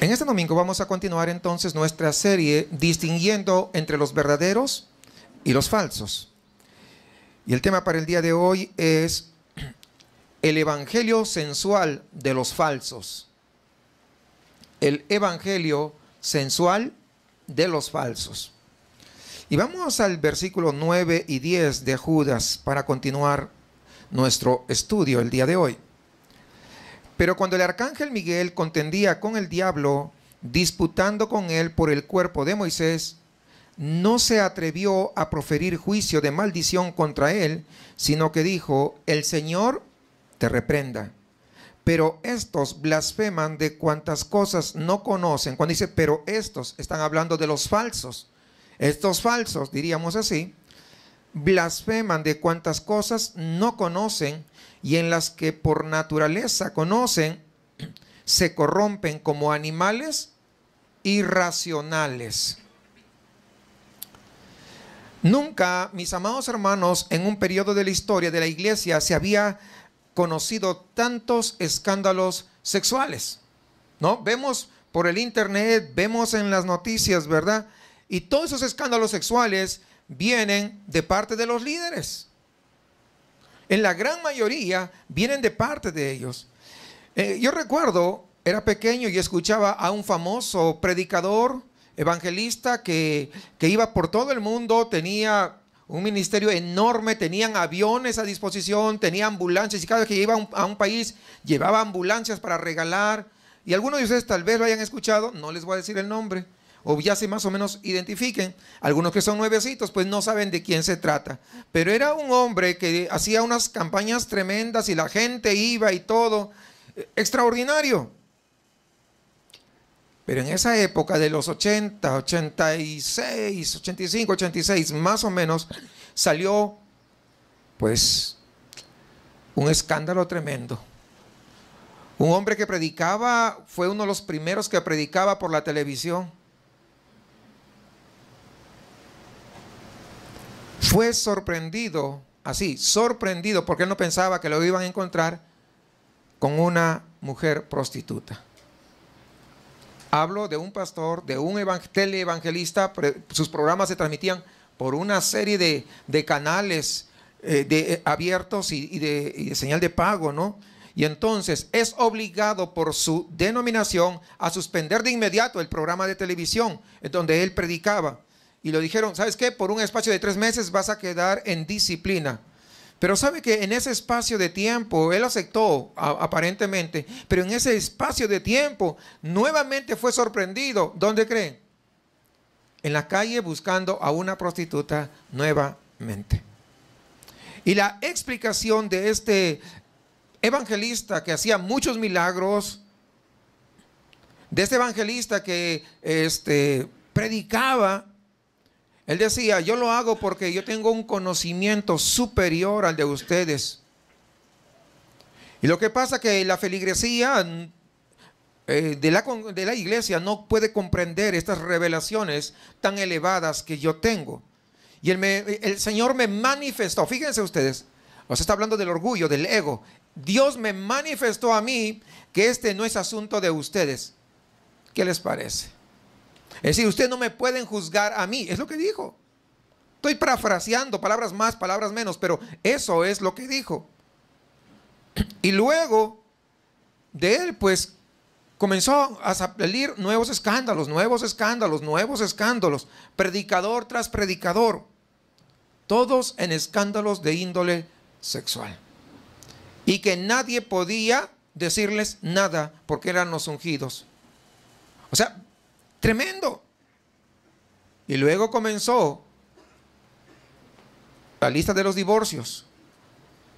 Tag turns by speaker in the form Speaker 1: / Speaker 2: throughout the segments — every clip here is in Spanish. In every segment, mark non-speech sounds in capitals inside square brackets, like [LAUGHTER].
Speaker 1: En este domingo vamos a continuar entonces nuestra serie distinguiendo entre los verdaderos y los falsos. Y el tema para el día de hoy es el evangelio sensual de los falsos. El evangelio sensual de los falsos. Y vamos al versículo 9 y 10 de Judas para continuar nuestro estudio el día de hoy. Pero cuando el arcángel Miguel contendía con el diablo, disputando con él por el cuerpo de Moisés, no se atrevió a proferir juicio de maldición contra él, sino que dijo, el Señor te reprenda. Pero estos blasfeman de cuantas cosas no conocen. Cuando dice, pero estos, están hablando de los falsos. Estos falsos, diríamos así, blasfeman de cuantas cosas no conocen y en las que por naturaleza conocen, [CLEARS THROAT] se corrompen como animales irracionales. Nunca, mis amados hermanos, en un periodo de la historia de la iglesia se había conocido tantos escándalos sexuales. ¿No? Vemos por el internet, vemos en las noticias, ¿verdad? Y todos esos escándalos sexuales vienen de parte de los líderes. En la gran mayoría vienen de parte de ellos. Eh, yo recuerdo, era pequeño y escuchaba a un famoso predicador, evangelista, que, que iba por todo el mundo, tenía un ministerio enorme, tenían aviones a disposición, tenía ambulancias, y cada vez que iba a un, país llevaba ambulancias para regalar. Y algunos de ustedes tal vez lo hayan escuchado, no les voy a decir el nombre o ya se más o menos identifiquen. Algunos que son nuevecitos, pues no saben de quién se trata. Pero era un hombre que hacía unas campañas tremendas y la gente iba y todo. Eh, extraordinario. Pero en esa época de los 80, 86, 85, 86, más o menos, salió pues un escándalo tremendo. Un hombre que predicaba, fue uno de los primeros que predicaba por la televisión fue sorprendido, así, sorprendido, porque él no pensaba que lo iban a encontrar con una mujer prostituta. Hablo de un pastor, de un televangelista, sus programas se transmitían por una serie de, canales eh, de, eh, abiertos y, de, y de señal de pago, ¿no? Y entonces es obligado por su denominación a suspender de inmediato el programa de televisión en donde él predicaba y lo dijeron, ¿sabes qué? Por un espacio de tres meses vas a quedar en disciplina. Pero sabe que en ese espacio de tiempo, él aceptó aparentemente, pero en ese espacio de tiempo nuevamente fue sorprendido. ¿Dónde creen? En la calle buscando a una prostituta nuevamente. Y la explicación de este evangelista que hacía muchos milagros, de este evangelista que este, predicaba él decía, yo lo hago porque yo tengo un conocimiento superior al de ustedes. Y lo que pasa es que la feligresía eh, de, la, iglesia no puede comprender estas revelaciones tan elevadas que yo tengo. Y el Señor me manifestó, fíjense ustedes, os está hablando del orgullo, del ego. Dios me manifestó a mí que este no es asunto de ustedes. ¿Qué les parece? Es decir, ustedes no me pueden juzgar a mí, es lo que dijo. Estoy parafraseando palabras más, palabras menos, pero eso es lo que dijo. Y luego de él, pues, comenzó a salir nuevos escándalos, nuevos escándalos, nuevos escándalos, predicador tras predicador, todos en escándalos de índole sexual. Y que nadie podía decirles nada porque eran los ungidos. O sea, Tremendo. Y luego comenzó la lista de los divorcios.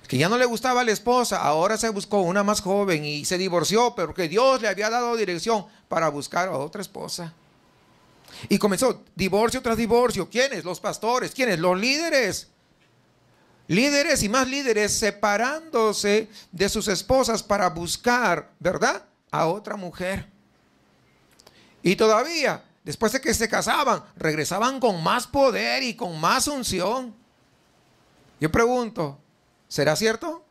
Speaker 1: Que ya no le gustaba la esposa, ahora se buscó una más joven y se divorció, pero que Dios le había dado dirección para buscar a otra esposa. Y comenzó divorcio tras divorcio. ¿Quiénes? Los pastores. ¿Quiénes? Los líderes. Líderes y más líderes separándose de sus esposas para buscar, ¿verdad? A otra mujer. Y todavía, después de que se casaban, regresaban con más poder y con más unción. Yo pregunto, ¿será cierto?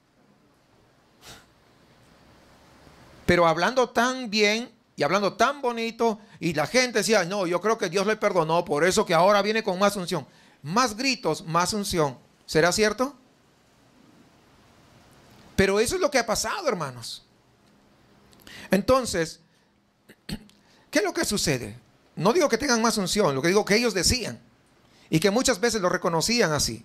Speaker 1: Pero hablando tan bien y hablando tan bonito, y la gente decía, no, yo creo que Dios le perdonó, por eso que ahora viene con más unción. Más gritos, más unción. ¿Será cierto? Pero eso es lo que ha pasado, hermanos. Entonces, ¿Qué es lo que sucede? No digo que tengan más unción, lo que digo que ellos decían y que muchas veces lo reconocían así.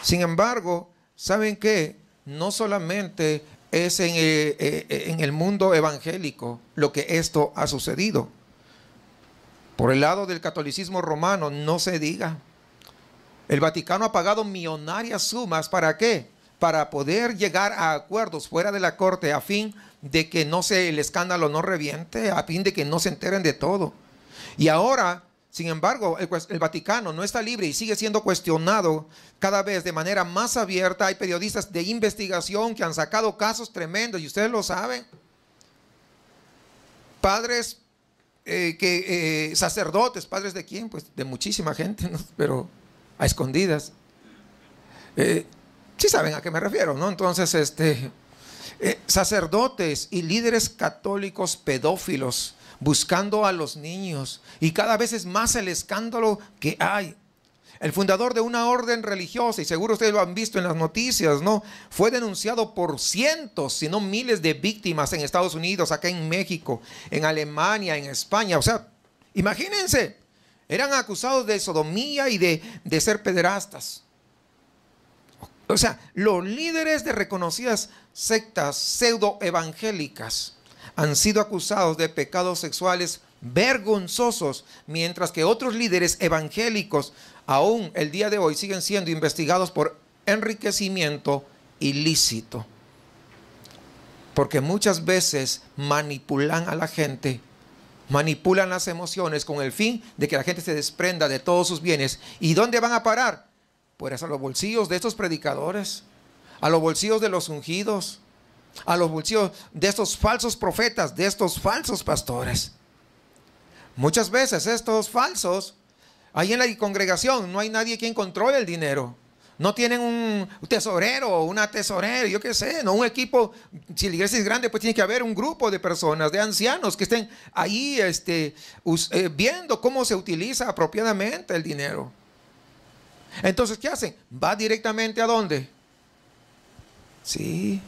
Speaker 1: Sin embargo, ¿saben qué? No solamente es en eh, eh, el, mundo evangélico lo que esto ha sucedido. Por el lado del catolicismo romano, no se diga. El Vaticano ha pagado millonarias sumas para qué? para poder llegar a acuerdos fuera de la corte a fin de que no se el escándalo no reviente, a fin de que no se enteren de todo. Y ahora, sin embargo, el, Vaticano no está libre y sigue siendo cuestionado cada vez de manera más abierta. Hay periodistas de investigación que han sacado casos tremendos y ustedes lo saben. Padres eh, que eh, sacerdotes, padres de quién, pues de muchísima gente, pero a escondidas. Eh, Sí saben a qué me refiero, ¿no? Entonces, este, eh, sacerdotes y líderes católicos pedófilos buscando a los niños y cada vez es más el escándalo que hay. El fundador de una orden religiosa, y seguro ustedes lo han visto en las noticias, ¿no? Fue denunciado por cientos, si no miles de víctimas en Estados Unidos, acá en México, en Alemania, en España. O sea, imagínense, eran acusados de sodomía y de, de ser pederastas. O sea, los líderes de reconocidas sectas pseudo evangélicas han sido acusados de pecados sexuales vergonzosos, mientras que otros líderes evangélicos aún el día de hoy siguen siendo investigados por enriquecimiento ilícito. Porque muchas veces manipulan a la gente, manipulan las emociones con el fin de que la gente se desprenda de todos sus bienes. ¿Y dónde van a parar? Pues a los bolsillos de estos predicadores, a los bolsillos de los ungidos, a los bolsillos de estos falsos profetas, de estos falsos pastores. Muchas veces estos falsos, ahí en la congregación no hay nadie quien controle el dinero. No tienen un tesorero, una tesorera, yo qué sé, no un equipo. Si la iglesia es grande, pues tiene que haber un grupo de personas, de ancianos que estén ahí este, eh, viendo cómo se utiliza apropiadamente el dinero. Entonces, ¿qué hacen? Va directamente a dónde? Sí,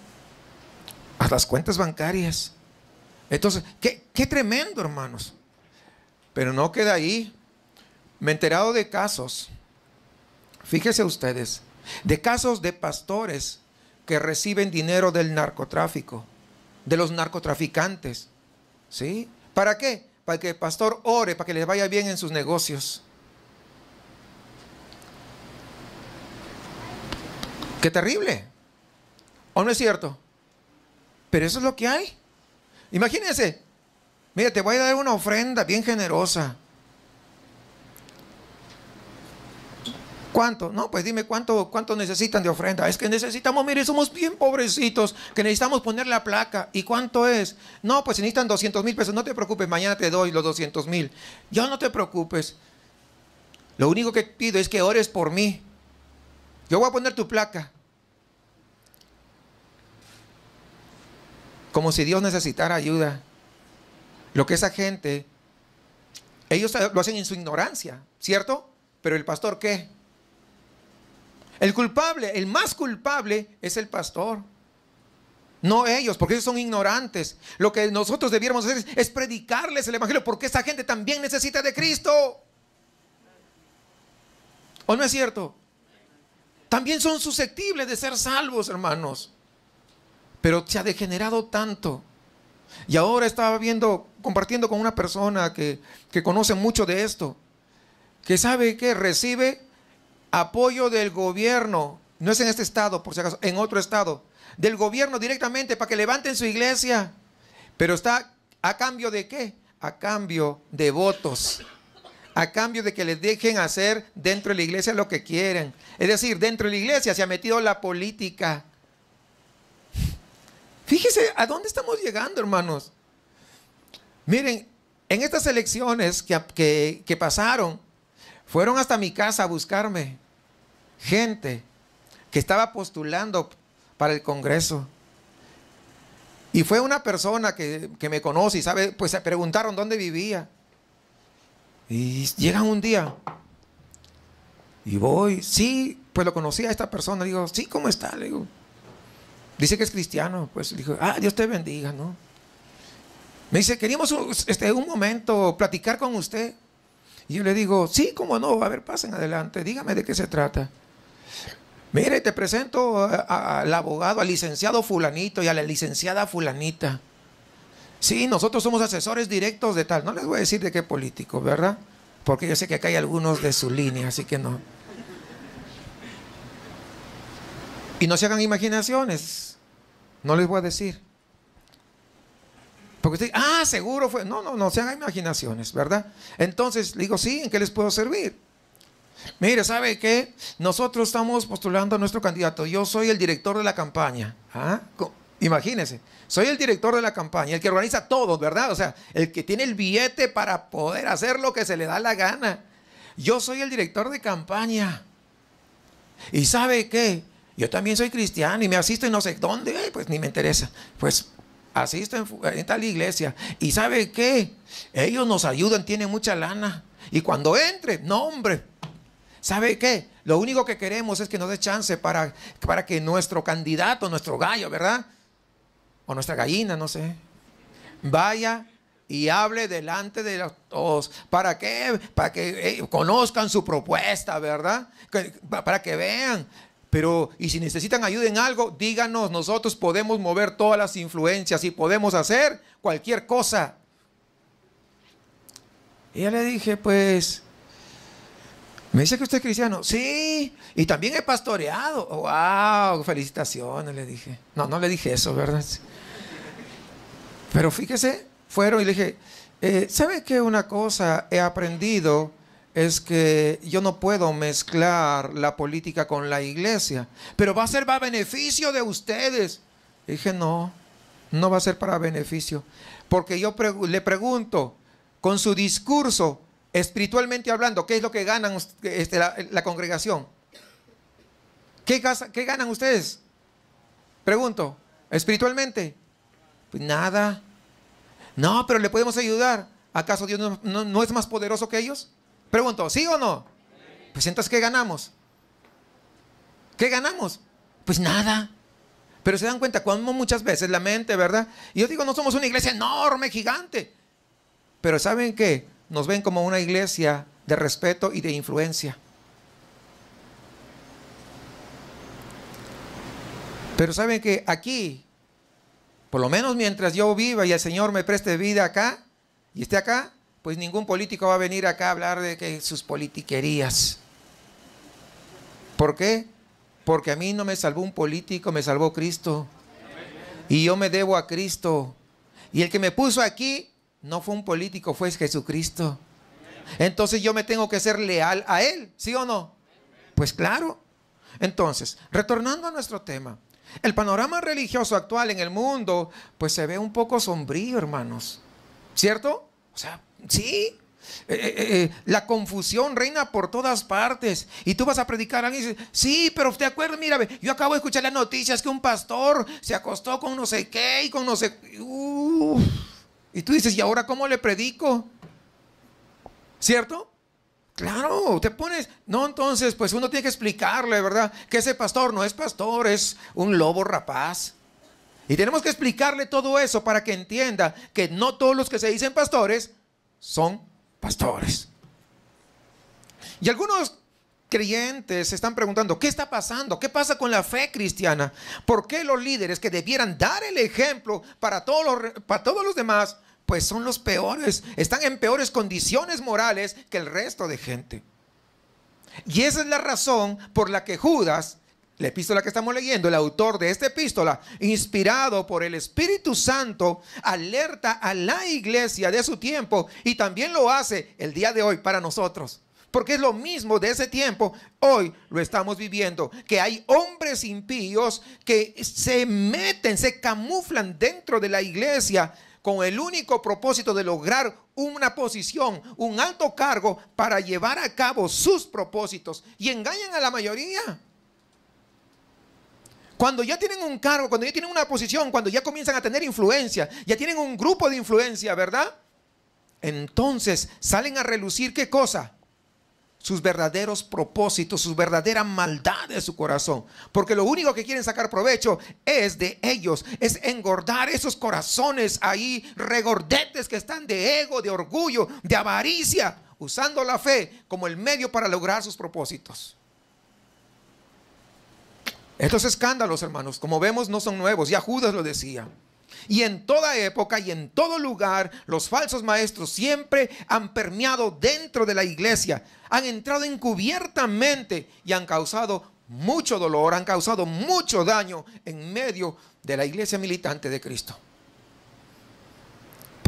Speaker 1: a las cuentas bancarias. Entonces, qué, tremendo, hermanos. Pero no queda ahí. Me he enterado de casos, fíjese ustedes, de casos de pastores que reciben dinero del narcotráfico, de los narcotraficantes. ¿Sí? ¿Para qué? Para que el pastor ore, para que les vaya bien en sus negocios. Qué terrible. ¿O no es cierto? Pero eso es lo que hay. Imagínense, mira, te voy a dar una ofrenda bien generosa. ¿Cuánto? No, pues dime cuánto, cuánto necesitan de ofrenda. Es que necesitamos, mire, somos bien pobrecitos, que necesitamos poner la placa. ¿Y cuánto es? No, pues necesitan 200 mil pesos. No te preocupes, mañana te doy los 200 mil. Yo no te preocupes. Lo único que pido es que ores por mí. Yo voy a poner tu placa. Como si Dios necesitara ayuda. Lo que esa gente, ellos lo hacen en su ignorancia, ¿cierto? Pero el pastor qué? El culpable, el más culpable es el pastor. No ellos, porque ellos son ignorantes. Lo que nosotros debiéramos hacer es, predicarles el Evangelio, porque esa gente también necesita de Cristo. ¿O no es cierto? también son susceptibles de ser salvos, hermanos. Pero se ha degenerado tanto. Y ahora estaba viendo, compartiendo con una persona que, que conoce mucho de esto, que sabe que recibe apoyo del gobierno, no es en este estado, por si acaso, en otro estado, del gobierno directamente para que levanten su iglesia. Pero está a cambio de qué? A cambio de votos a cambio de que les dejen hacer dentro de la iglesia lo que quieren. Es decir, dentro de la iglesia se ha metido la política. Fíjese, ¿a dónde estamos llegando, hermanos? Miren, en estas elecciones que, pasaron, fueron hasta mi casa a buscarme gente que estaba postulando para el Congreso. Y fue una persona que, que, me conoce y sabe, pues se preguntaron dónde vivía. Y llega un día y voy, sí, pues lo conocí a esta persona, digo, sí, ¿cómo está? Le digo, dice que es cristiano, pues dijo, ah, Dios te bendiga, ¿no? Me dice, queríamos un, este, un momento platicar con usted. Y yo le digo, sí, cómo no, a ver, pasen adelante, dígame de qué se trata. Mire, te presento al abogado, al licenciado fulanito y a la licenciada fulanita. Sí, nosotros somos asesores directos de tal. No les voy a decir de qué político, ¿verdad? Porque yo sé que acá hay algunos de su línea, así que no. Y no se hagan imaginaciones. No les voy a decir. Porque usted, ah, seguro fue. No, no, no se hagan imaginaciones, ¿verdad? Entonces digo, sí, ¿en qué les puedo servir? Mire, ¿sabe qué? Nosotros estamos postulando a nuestro candidato. Yo soy el director de la campaña. ¿Ah? Imagínense, soy el director de la campaña, el que organiza todo, ¿verdad? O sea, el que tiene el billete para poder hacer lo que se le da la gana. Yo soy el director de campaña. ¿Y sabe qué? Yo también soy cristiano y me asisto y no sé dónde, pues ni me interesa. Pues asisto en, tal iglesia. ¿Y sabe qué? Ellos nos ayudan, tienen mucha lana. Y cuando entre, no hombre, ¿Sabe qué? Lo único que queremos es que nos dé chance para, para que nuestro candidato, nuestro gallo, ¿verdad? o nuestra gallina, no sé, vaya y hable delante de los para que para eh, que conozcan su propuesta, ¿verdad? para que vean. Pero y si necesitan ayuda en algo, díganos, nosotros podemos mover todas las influencias y podemos hacer cualquier cosa. Y le dije, pues me dice que usted es cristiano. Sí, y también he pastoreado. Wow, felicitaciones, le dije. No, no le dije eso, ¿verdad? Pero fíjese, fueron y le dije, eh, ¿sabe qué una cosa he aprendido? Es que yo no puedo mezclar la política con la iglesia, pero va a ser para beneficio de ustedes. Le dije, no, no va a ser para beneficio, porque yo le pregunto, con su discurso, espiritualmente hablando, ¿qué es lo que ganan este, la, congregación? ¿Qué, ¿Qué ganan ustedes? Pregunto, espiritualmente. Pues nada. No, pero le podemos ayudar. ¿Acaso Dios no, es más poderoso que ellos? Pregunto, ¿sí o no? Pues entonces, ¿qué ganamos? ¿Qué ganamos? Pues nada. Pero se dan cuenta como muchas veces la mente, ¿verdad? Y yo digo, no somos una iglesia enorme, gigante. Pero ¿saben qué? Nos ven como una iglesia de respeto y de influencia. Pero ¿saben que Aquí por lo menos mientras yo viva y el Señor me preste vida acá y esté acá, pues ningún político va a venir acá a hablar de que sus politiquerías. ¿Por qué? Porque a mí no me salvó un político, me salvó Cristo. Y yo me debo a Cristo. Y el que me puso aquí no fue un político, fue Jesucristo. Entonces yo me tengo que ser leal a Él, ¿sí o no? Pues claro. Entonces, retornando a nuestro tema, el panorama religioso actual en el mundo, pues se ve un poco sombrío, hermanos. ¿Cierto? O sea, sí. Eh, eh, eh, la confusión reina por todas partes. Y tú vas a predicar a alguien y dices, sí, pero te acuerdas, mira, yo acabo de escuchar las noticias que un pastor se acostó con no sé qué y con no sé... Y tú dices, ¿y ahora cómo le predico? ¿Cierto? Claro, te pones, no, entonces, pues uno tiene que explicarle, ¿verdad? Que ese pastor no es pastor, es un lobo rapaz. Y tenemos que explicarle todo eso para que entienda que no todos los que se dicen pastores son pastores. Y algunos creyentes se están preguntando, ¿qué está pasando? ¿Qué pasa con la fe cristiana? ¿Por qué los líderes que debieran dar el ejemplo para todos los, para todos los demás pues son los peores, están en peores condiciones morales que el resto de gente. Y esa es la razón por la que Judas, la epístola que estamos leyendo, el autor de esta epístola, inspirado por el Espíritu Santo, alerta a la iglesia de su tiempo y también lo hace el día de hoy para nosotros. Porque es lo mismo de ese tiempo, hoy lo estamos viviendo, que hay hombres impíos que se meten, se camuflan dentro de la iglesia con el único propósito de lograr una posición, un alto cargo para llevar a cabo sus propósitos y engañan a la mayoría. Cuando ya tienen un cargo, cuando ya tienen una posición, cuando ya comienzan a tener influencia, ya tienen un grupo de influencia, ¿verdad? Entonces salen a relucir qué cosa? sus verdaderos propósitos, sus verdadera maldad de su corazón. Porque lo único que quieren sacar provecho es de ellos, es engordar esos corazones ahí, regordetes que están de ego, de orgullo, de avaricia, usando la fe como el medio para lograr sus propósitos. Estos escándalos, hermanos, como vemos, no son nuevos. Ya Judas lo decía. Y en toda época y en todo lugar, los falsos maestros siempre han permeado dentro de la iglesia, han entrado encubiertamente y han causado mucho dolor, han causado mucho daño en medio de la iglesia militante de Cristo.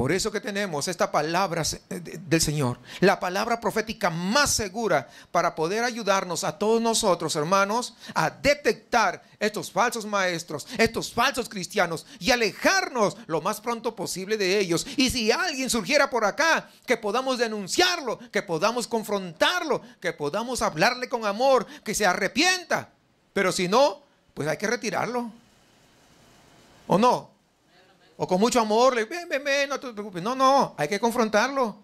Speaker 1: Por eso que tenemos esta palabra eh, del Señor, la palabra profética más segura para poder ayudarnos a todos nosotros, hermanos, a detectar estos falsos maestros, estos falsos cristianos y alejarnos lo más pronto posible de ellos. Y si alguien surgiera por acá, que podamos denunciarlo, que podamos confrontarlo, que podamos hablarle con amor, que se arrepienta. Pero si no, pues hay que retirarlo. ¿O no? o con mucho amor, le ven, no te preocupes. No, no, hay que confrontarlo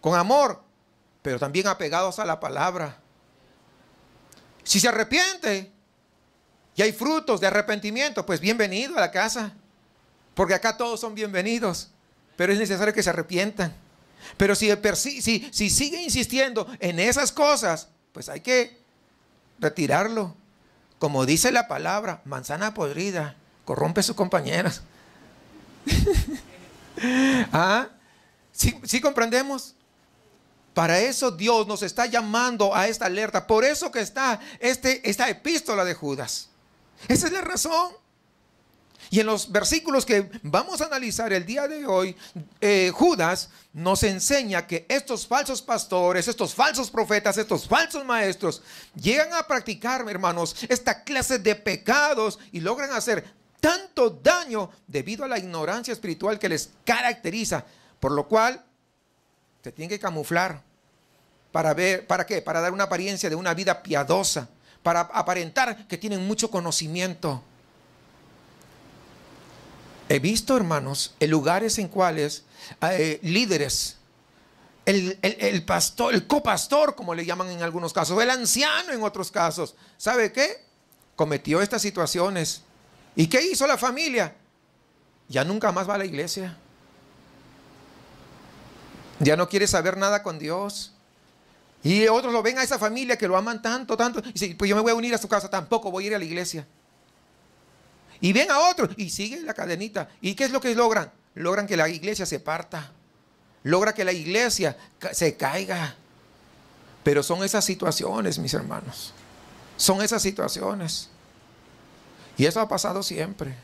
Speaker 1: con amor, pero también apegados a la palabra. Si se arrepiente y hay frutos de arrepentimiento, pues bienvenido a la casa, porque acá todos son bienvenidos, pero es necesario que se arrepientan. Pero si, si, si sigue insistiendo en esas cosas, pues hay que retirarlo. Como dice la palabra, manzana podrida corrompe a sus compañeras. [LAUGHS] ¿Ah? ¿Sí, comprendemos? Para eso Dios nos está llamando a esta alerta. Por eso que está este, esta epístola de Judas. Esa es la razón. Y en los versículos que vamos a analizar el día de hoy, eh, Judas nos enseña que estos falsos pastores, estos falsos profetas, estos falsos maestros, llegan a practicar, hermanos, esta clase de pecados y logran hacer tanto daño debido a la ignorancia espiritual que les caracteriza, por lo cual se tienen que camuflar para ver, ¿para qué? Para dar una apariencia de una vida piadosa, para aparentar que tienen mucho conocimiento. He visto, hermanos, en lugares en cuales eh, líderes, el, el, el, pastor, el copastor, como le llaman en algunos casos, el anciano en otros casos, ¿sabe qué? Cometió estas situaciones ¿Y qué hizo la familia? Ya nunca más va a la iglesia. Ya no quiere saber nada con Dios. Y otros lo ven a esa familia que lo aman tanto, tanto. Y dicen, pues yo me voy a unir a su casa, tampoco voy a ir a la iglesia. Y ven a otros y siguen la cadenita. ¿Y qué es lo que logran? Logran que la iglesia se parta. Logra que la iglesia se caiga. Pero son esas situaciones, mis hermanos. Son esas situaciones. Y eso ha pasado siempre.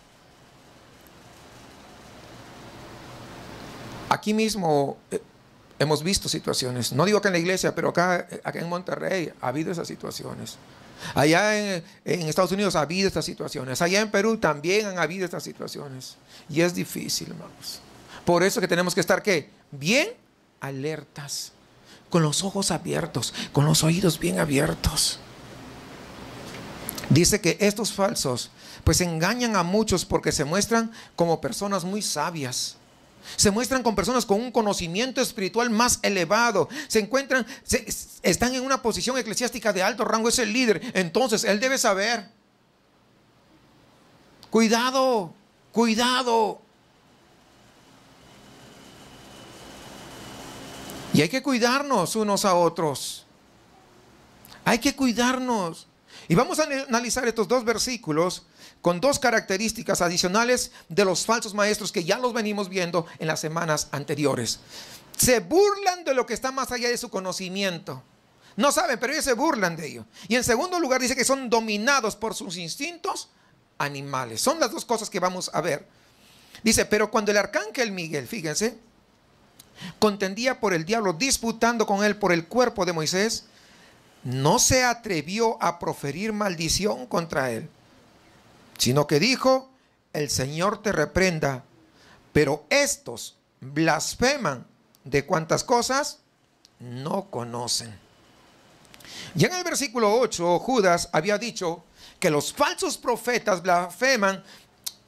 Speaker 1: Aquí mismo eh, hemos visto situaciones, no digo que en la iglesia, pero acá, eh, en Monterrey ha habido esas situaciones. Allá en, Estados Unidos ha habido estas situaciones. Allá en Perú también han habido estas situaciones. Y es difícil, hermanos. Por eso que tenemos que estar, ¿qué? Bien alertas, con los ojos abiertos, con los oídos bien abiertos. Dice que estos falsos pues engañan a muchos porque se muestran como personas muy sabias. Se muestran con personas con un conocimiento espiritual más elevado. Se encuentran, están en una posición eclesiástica de alto rango, es el líder. Entonces, él debe saber. Cuidado, cuidado. Y hay que cuidarnos unos a otros. Hay que cuidarnos. Y vamos a analizar estos dos versículos con dos características adicionales de los falsos maestros que ya los venimos viendo en las semanas anteriores. Se burlan de lo que está más allá de su conocimiento. No saben, pero ellos se burlan de ello. Y en segundo lugar dice que son dominados por sus instintos animales. Son las dos cosas que vamos a ver. Dice, pero cuando el arcángel Miguel, fíjense, contendía por el diablo, disputando con él por el cuerpo de Moisés, no se atrevió a proferir maldición contra él, sino que dijo, el Señor te reprenda, pero estos blasfeman de cuantas cosas no conocen. Y en el versículo 8, Judas había dicho que los falsos profetas blasfeman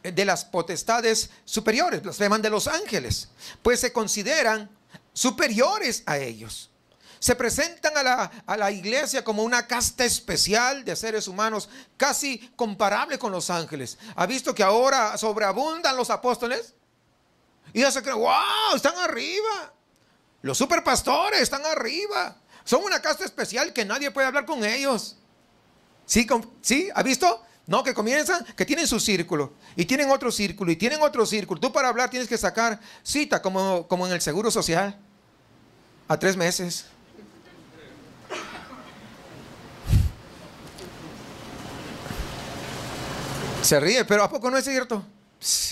Speaker 1: de las potestades superiores, blasfeman de los ángeles, pues se consideran superiores a ellos se presentan a la, iglesia como una casta especial de seres humanos, casi comparable con los ángeles. ¿Ha visto que ahora sobreabundan los apóstoles? Y ya se cree, wow, están arriba. Los superpastores están arriba. Son una casta especial que nadie puede hablar con ellos. ¿Sí? ¿Ha visto? No, que comienzan, que tienen su círculo, y tienen otro círculo, y tienen otro círculo. Tú para hablar tienes que sacar cita, como, como en el seguro social, a tres meses. Se ríe, pero ¿a poco no es cierto?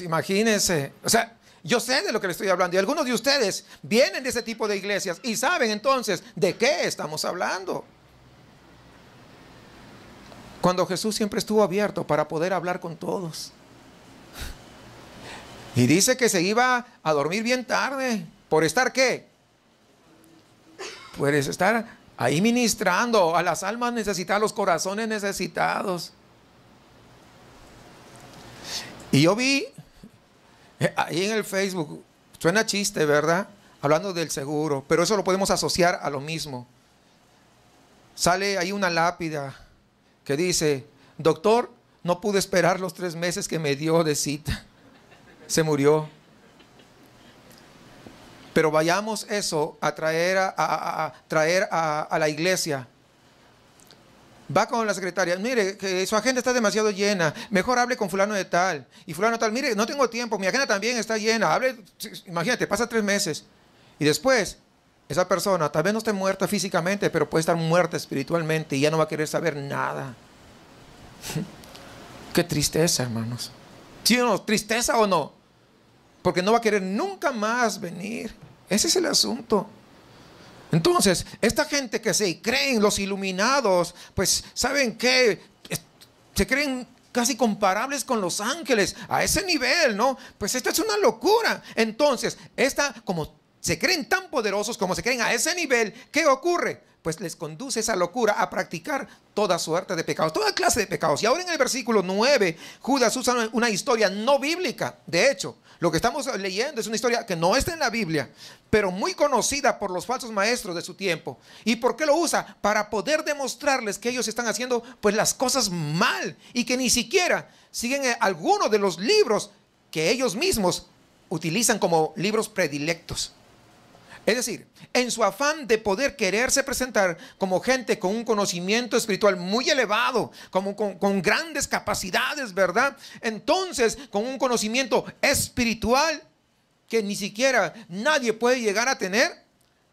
Speaker 1: imagínense. O sea, yo sé de lo que le estoy hablando. Y algunos de ustedes vienen de ese tipo de iglesias y saben entonces de qué estamos hablando. Cuando Jesús siempre estuvo abierto para poder hablar con todos. Y dice que se iba a dormir bien tarde. ¿Por estar qué? Puedes estar ahí ministrando a las almas necesitadas, los corazones necesitados. Y yo vi eh, ahí en el Facebook, suena chiste, ¿verdad? Hablando del seguro, pero eso lo podemos asociar a lo mismo. Sale ahí una lápida que dice, doctor, no pude esperar los tres meses que me dio de cita. [LAUGHS] Se murió. Pero vayamos eso a traer a, a, traer a la iglesia Va con la secretaria, mire, que su agenda está demasiado llena, mejor hable con fulano de tal. Y fulano de tal, mire, no tengo tiempo, mi agenda también está llena, hable, imagínate, pasa tres meses. Y después, esa persona tal vez no esté muerta físicamente, pero puede estar muerta espiritualmente y ya no va a querer saber nada. [LAUGHS] Qué tristeza, hermanos. ¿Sí o no? ¿Tristeza o no? Porque no va a querer nunca más venir. Ese es el asunto. Entonces, esta gente que se creen los iluminados, pues saben que se creen casi comparables con los ángeles, a ese nivel, ¿no? Pues esto es una locura. Entonces, esta, como se creen tan poderosos, como se creen a ese nivel, ¿qué ocurre? Pues les conduce esa locura a practicar toda suerte de pecados, toda clase de pecados. Y ahora en el versículo 9, Judas usa una historia no bíblica, de hecho, lo que estamos leyendo es una historia que no está en la Biblia, pero muy conocida por los falsos maestros de su tiempo. ¿Y por qué lo usa? Para poder demostrarles que ellos están haciendo pues las cosas mal y que ni siquiera siguen eh, algunos de los libros que ellos mismos utilizan como libros predilectos. Es decir, en su afán de poder quererse presentar como gente con un conocimiento espiritual muy elevado, como con, grandes capacidades, ¿verdad? Entonces, con un conocimiento espiritual que ni siquiera nadie puede llegar a tener,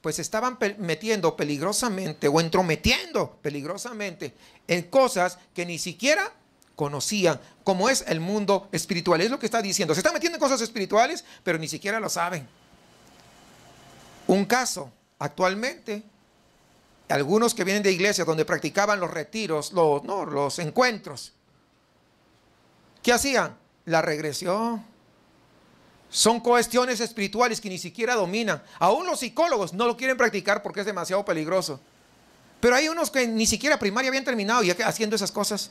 Speaker 1: pues estaban metiendo peligrosamente o entrometiendo peligrosamente en cosas que ni siquiera conocían, como es el mundo espiritual. Es lo que está diciendo. Se están metiendo en cosas espirituales, pero ni siquiera lo saben. Un caso, actualmente, algunos que vienen de iglesias donde practicaban los retiros, los, encuentros, ¿qué hacían? La regresión. Son cuestiones espirituales que ni siquiera dominan. Aún los psicólogos no lo quieren practicar porque es demasiado peligroso. Pero hay unos que ni siquiera primaria habían terminado y haciendo esas cosas.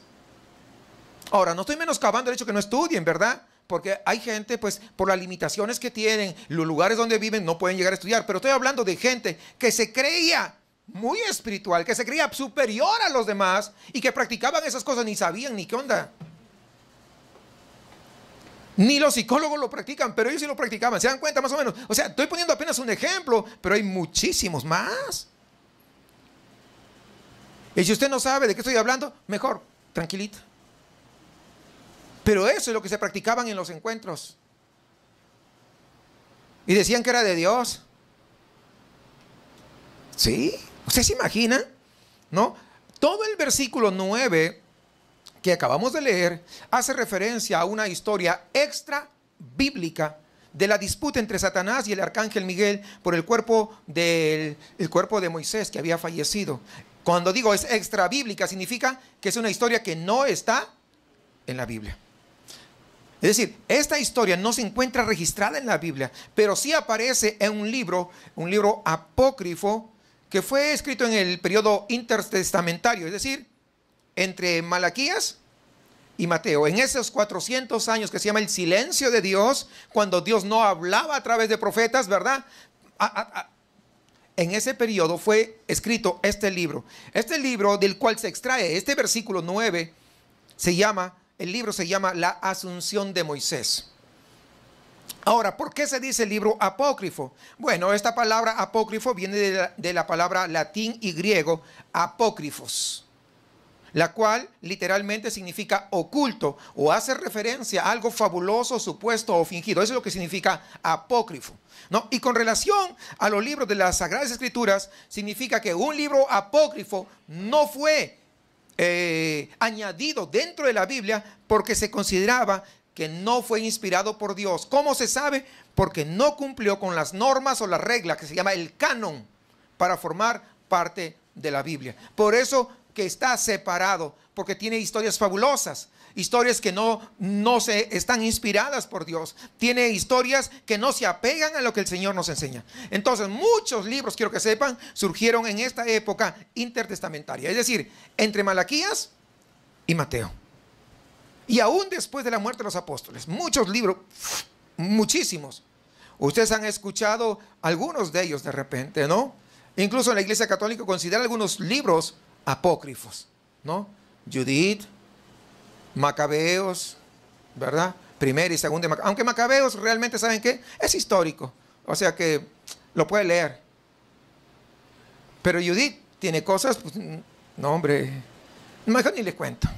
Speaker 1: Ahora, no estoy menoscabando el hecho que no estudien, ¿verdad? porque hay gente, pues, por las limitaciones que tienen, los lugares donde viven, no pueden llegar a estudiar. Pero estoy hablando de gente que se creía muy espiritual, que se creía superior a los demás y que practicaban esas cosas, ni sabían ni qué onda. Ni los psicólogos lo practican, pero ellos sí lo practicaban. ¿Se dan cuenta más o menos? O sea, estoy poniendo apenas un ejemplo, pero hay muchísimos más. Y si usted no sabe de qué estoy hablando, mejor, tranquilito pero eso es lo que se practicaban en los encuentros. Y decían que era de Dios. ¿Sí? ¿Usted se imagina? ¿No? Todo el versículo 9 que acabamos de leer hace referencia a una historia extra bíblica de la disputa entre Satanás y el arcángel Miguel por el cuerpo, del, el cuerpo de Moisés que había fallecido. Cuando digo es extra bíblica, significa que es una historia que no está en la Biblia. Es decir, esta historia no se encuentra registrada en la Biblia, pero sí aparece en un libro, un libro apócrifo, que fue escrito en el periodo intertestamentario, es decir, entre Malaquías y Mateo. En esos 400 años que se llama el silencio de Dios, cuando Dios no hablaba a través de profetas, ¿verdad? en ese periodo fue escrito este libro. Este libro del cual se extrae este versículo 9 se llama el libro se llama La Asunción de Moisés. Ahora, ¿por qué se dice libro apócrifo? Bueno, esta palabra apócrifo viene de la, palabra latín y griego apócrifos, la cual literalmente significa oculto o hace referencia a algo fabuloso, supuesto o fingido. Eso es lo que significa apócrifo. ¿no? Y con relación a los libros de las Sagradas Escrituras, significa que un libro apócrifo no fue eh, añadido dentro de la Biblia porque se consideraba que no fue inspirado por Dios. ¿Cómo se sabe? Porque no cumplió con las normas o las reglas que se llama el canon para formar parte de la Biblia. Por eso que está separado, porque tiene historias fabulosas, historias que no, no se están inspiradas por Dios, tiene historias que no se apegan a lo que el Señor nos enseña. Entonces, muchos libros, quiero que sepan, surgieron en esta época intertestamentaria, es decir, entre Malaquías y Mateo. Y aún después de la muerte de los apóstoles, muchos libros, muchísimos. Ustedes han escuchado algunos de ellos de repente, ¿no? Incluso en la Iglesia Católica considera algunos libros apócrifos, ¿no? Judith, Macabeos, ¿verdad? Primera y segundo, Aunque Macabeos realmente, ¿saben qué? Es histórico. O sea que lo puede leer. Pero Judith tiene cosas, pues, no hombre, mejor ni le cuento.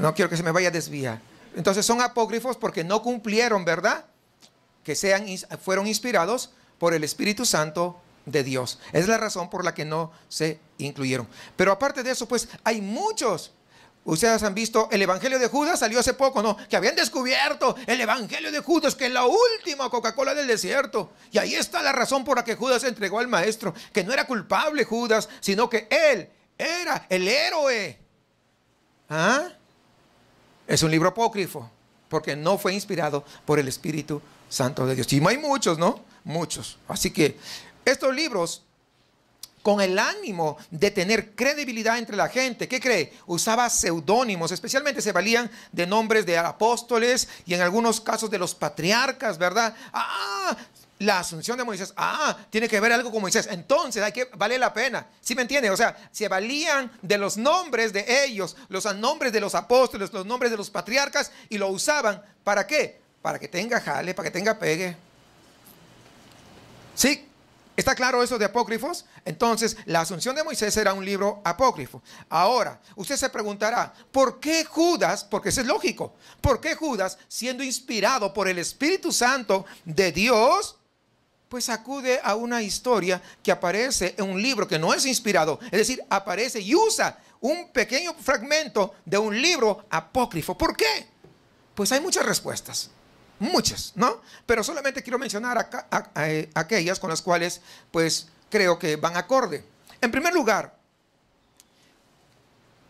Speaker 1: No quiero que se me vaya a desviar. Entonces son apócrifos porque no cumplieron, ¿verdad? Que sean, fueron inspirados por el Espíritu Santo de Dios. Es la razón por la que no se incluyeron. Pero aparte de eso, pues hay muchos. Ustedes han visto el Evangelio de Judas, salió hace poco, ¿no? Que habían descubierto el Evangelio de Judas, que es la última Coca-Cola del desierto. Y ahí está la razón por la que Judas entregó al maestro, que no era culpable Judas, sino que él era el héroe. ¿Ah? Es un libro apócrifo, porque no fue inspirado por el Espíritu Santo de Dios. Y hay muchos, ¿no? Muchos. Así que estos libros, con el ánimo de tener credibilidad entre la gente, ¿qué cree? Usaba seudónimos, especialmente se valían de nombres de apóstoles y en algunos casos de los patriarcas, ¿verdad? Ah, la asunción de Moisés, ah, tiene que ver algo con Moisés. Entonces, hay que, vale la pena. ¿Sí me entiende? O sea, se valían de los nombres de ellos, los nombres de los apóstoles, los nombres de los patriarcas y lo usaban. ¿Para qué? Para que tenga jale, para que tenga pegue. Sí, ¿Está claro eso de apócrifos? Entonces, la Asunción de Moisés era un libro apócrifo. Ahora, usted se preguntará, ¿por qué Judas? Porque eso es lógico. ¿Por qué Judas, siendo inspirado por el Espíritu Santo de Dios, pues acude a una historia que aparece en un libro que no es inspirado? Es decir, aparece y usa un pequeño fragmento de un libro apócrifo. ¿Por qué? Pues hay muchas respuestas muchas, ¿no? Pero solamente quiero mencionar eh, aquellas con las cuales, pues, creo que van acorde. En primer lugar,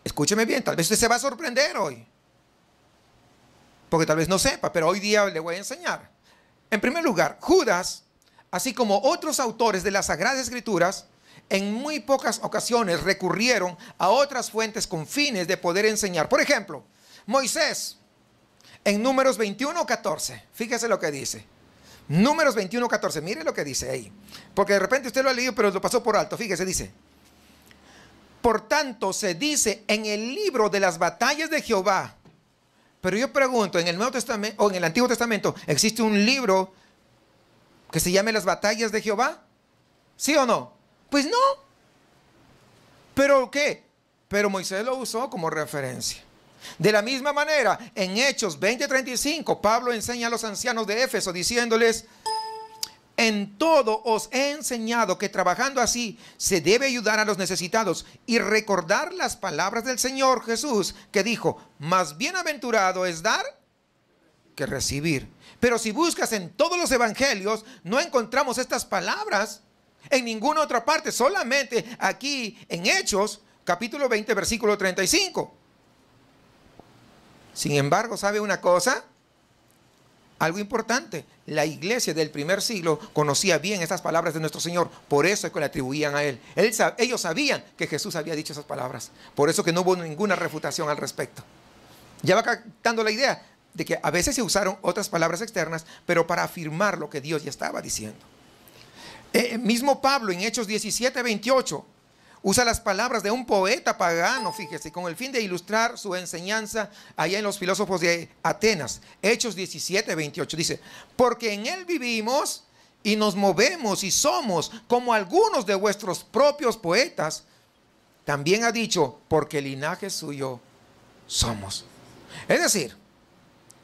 Speaker 1: escúcheme bien, tal vez usted se va a sorprender hoy, porque tal vez no sepa, pero hoy día le voy a enseñar. En primer lugar, Judas, así como otros autores de las Sagradas Escrituras, en muy pocas ocasiones recurrieron a otras fuentes con fines de poder enseñar. Por ejemplo, Moisés en Números 21, 14. Fíjese lo que dice. Números 21, 14. Mire lo que dice ahí. Porque de repente usted lo ha leído, pero lo pasó por alto. Fíjese, dice. Por tanto, se dice en el libro de las batallas de Jehová. Pero yo pregunto, en el Nuevo Testamento o en el Antiguo Testamento, ¿existe un libro que se llame Las batallas de Jehová? ¿Sí o no? Pues no. ¿Pero qué? Pero Moisés lo usó como referencia. De la misma manera, en Hechos 20:35, Pablo enseña a los ancianos de Éfeso diciéndoles, en todo os he enseñado que trabajando así se debe ayudar a los necesitados y recordar las palabras del Señor Jesús que dijo, más bienaventurado es dar que recibir. Pero si buscas en todos los evangelios, no encontramos estas palabras en ninguna otra parte, solamente aquí en Hechos capítulo 20 versículo 35. Sin embargo, ¿sabe una cosa? Algo importante, la iglesia del primer siglo conocía bien estas palabras de nuestro Señor, por eso es que le atribuían a él. ellos sabían que Jesús había dicho esas palabras, por eso que no hubo ninguna refutación al respecto. Ya va captando la idea de que a veces se usaron otras palabras externas, pero para afirmar lo que Dios ya estaba diciendo. El eh, mismo Pablo en Hechos 17, 28, Usa las palabras de un poeta pagano, fíjese, con el fin de ilustrar su enseñanza allá en los filósofos de Atenas. Hechos 17, 28 dice, porque en él vivimos y nos movemos y somos como algunos de vuestros propios poetas. También ha dicho, porque el linaje suyo somos. Es decir,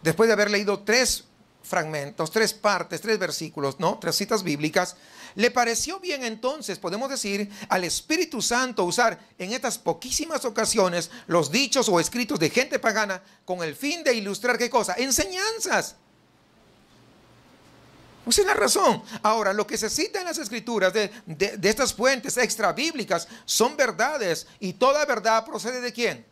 Speaker 1: después de haber leído tres fragmentos, tres partes, tres versículos, ¿no? Tres citas bíblicas, le pareció bien entonces, podemos decir, al Espíritu Santo usar en estas poquísimas ocasiones los dichos o escritos de gente pagana con el fin de ilustrar qué cosa? Enseñanzas. Usted la razón. Ahora, lo que se cita en las escrituras de, de estas fuentes extra bíblicas son verdades y toda verdad procede de quién?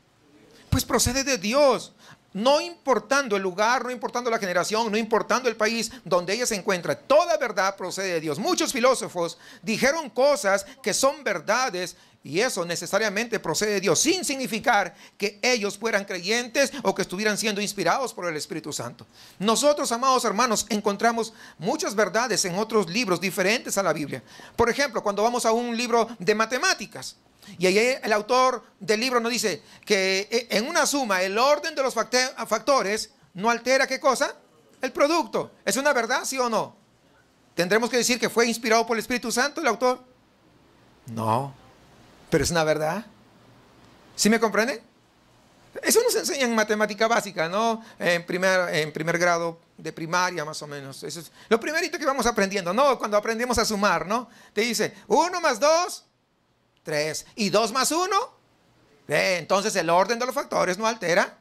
Speaker 1: Pues procede de Dios no importando el lugar, no importando la generación, no importando el país donde ella se encuentra, toda verdad procede de Dios. Muchos filósofos dijeron cosas que son verdades y eso necesariamente procede de Dios, sin significar que ellos fueran creyentes o que estuvieran siendo inspirados por el Espíritu Santo. Nosotros, amados hermanos, encontramos muchas verdades en otros libros diferentes a la Biblia. Por ejemplo, cuando vamos a un libro de matemáticas, y ahí el autor del libro nos dice que eh, en una suma el orden de los factores no altera qué cosa? El producto. ¿Es una verdad, sí o no? ¿Tendremos que decir que fue inspirado por el Espíritu Santo el autor? No pero es una verdad. ¿Sí me comprenden? Eso nos enseña en matemática básica, ¿no? En primer, en primer grado de primaria, más o menos. Eso es lo primerito que vamos aprendiendo, ¿no? Cuando aprendemos a sumar, ¿no? Te dice, 1 más 2, 3. ¿Y 2 más 1? entonces el orden de los factores no altera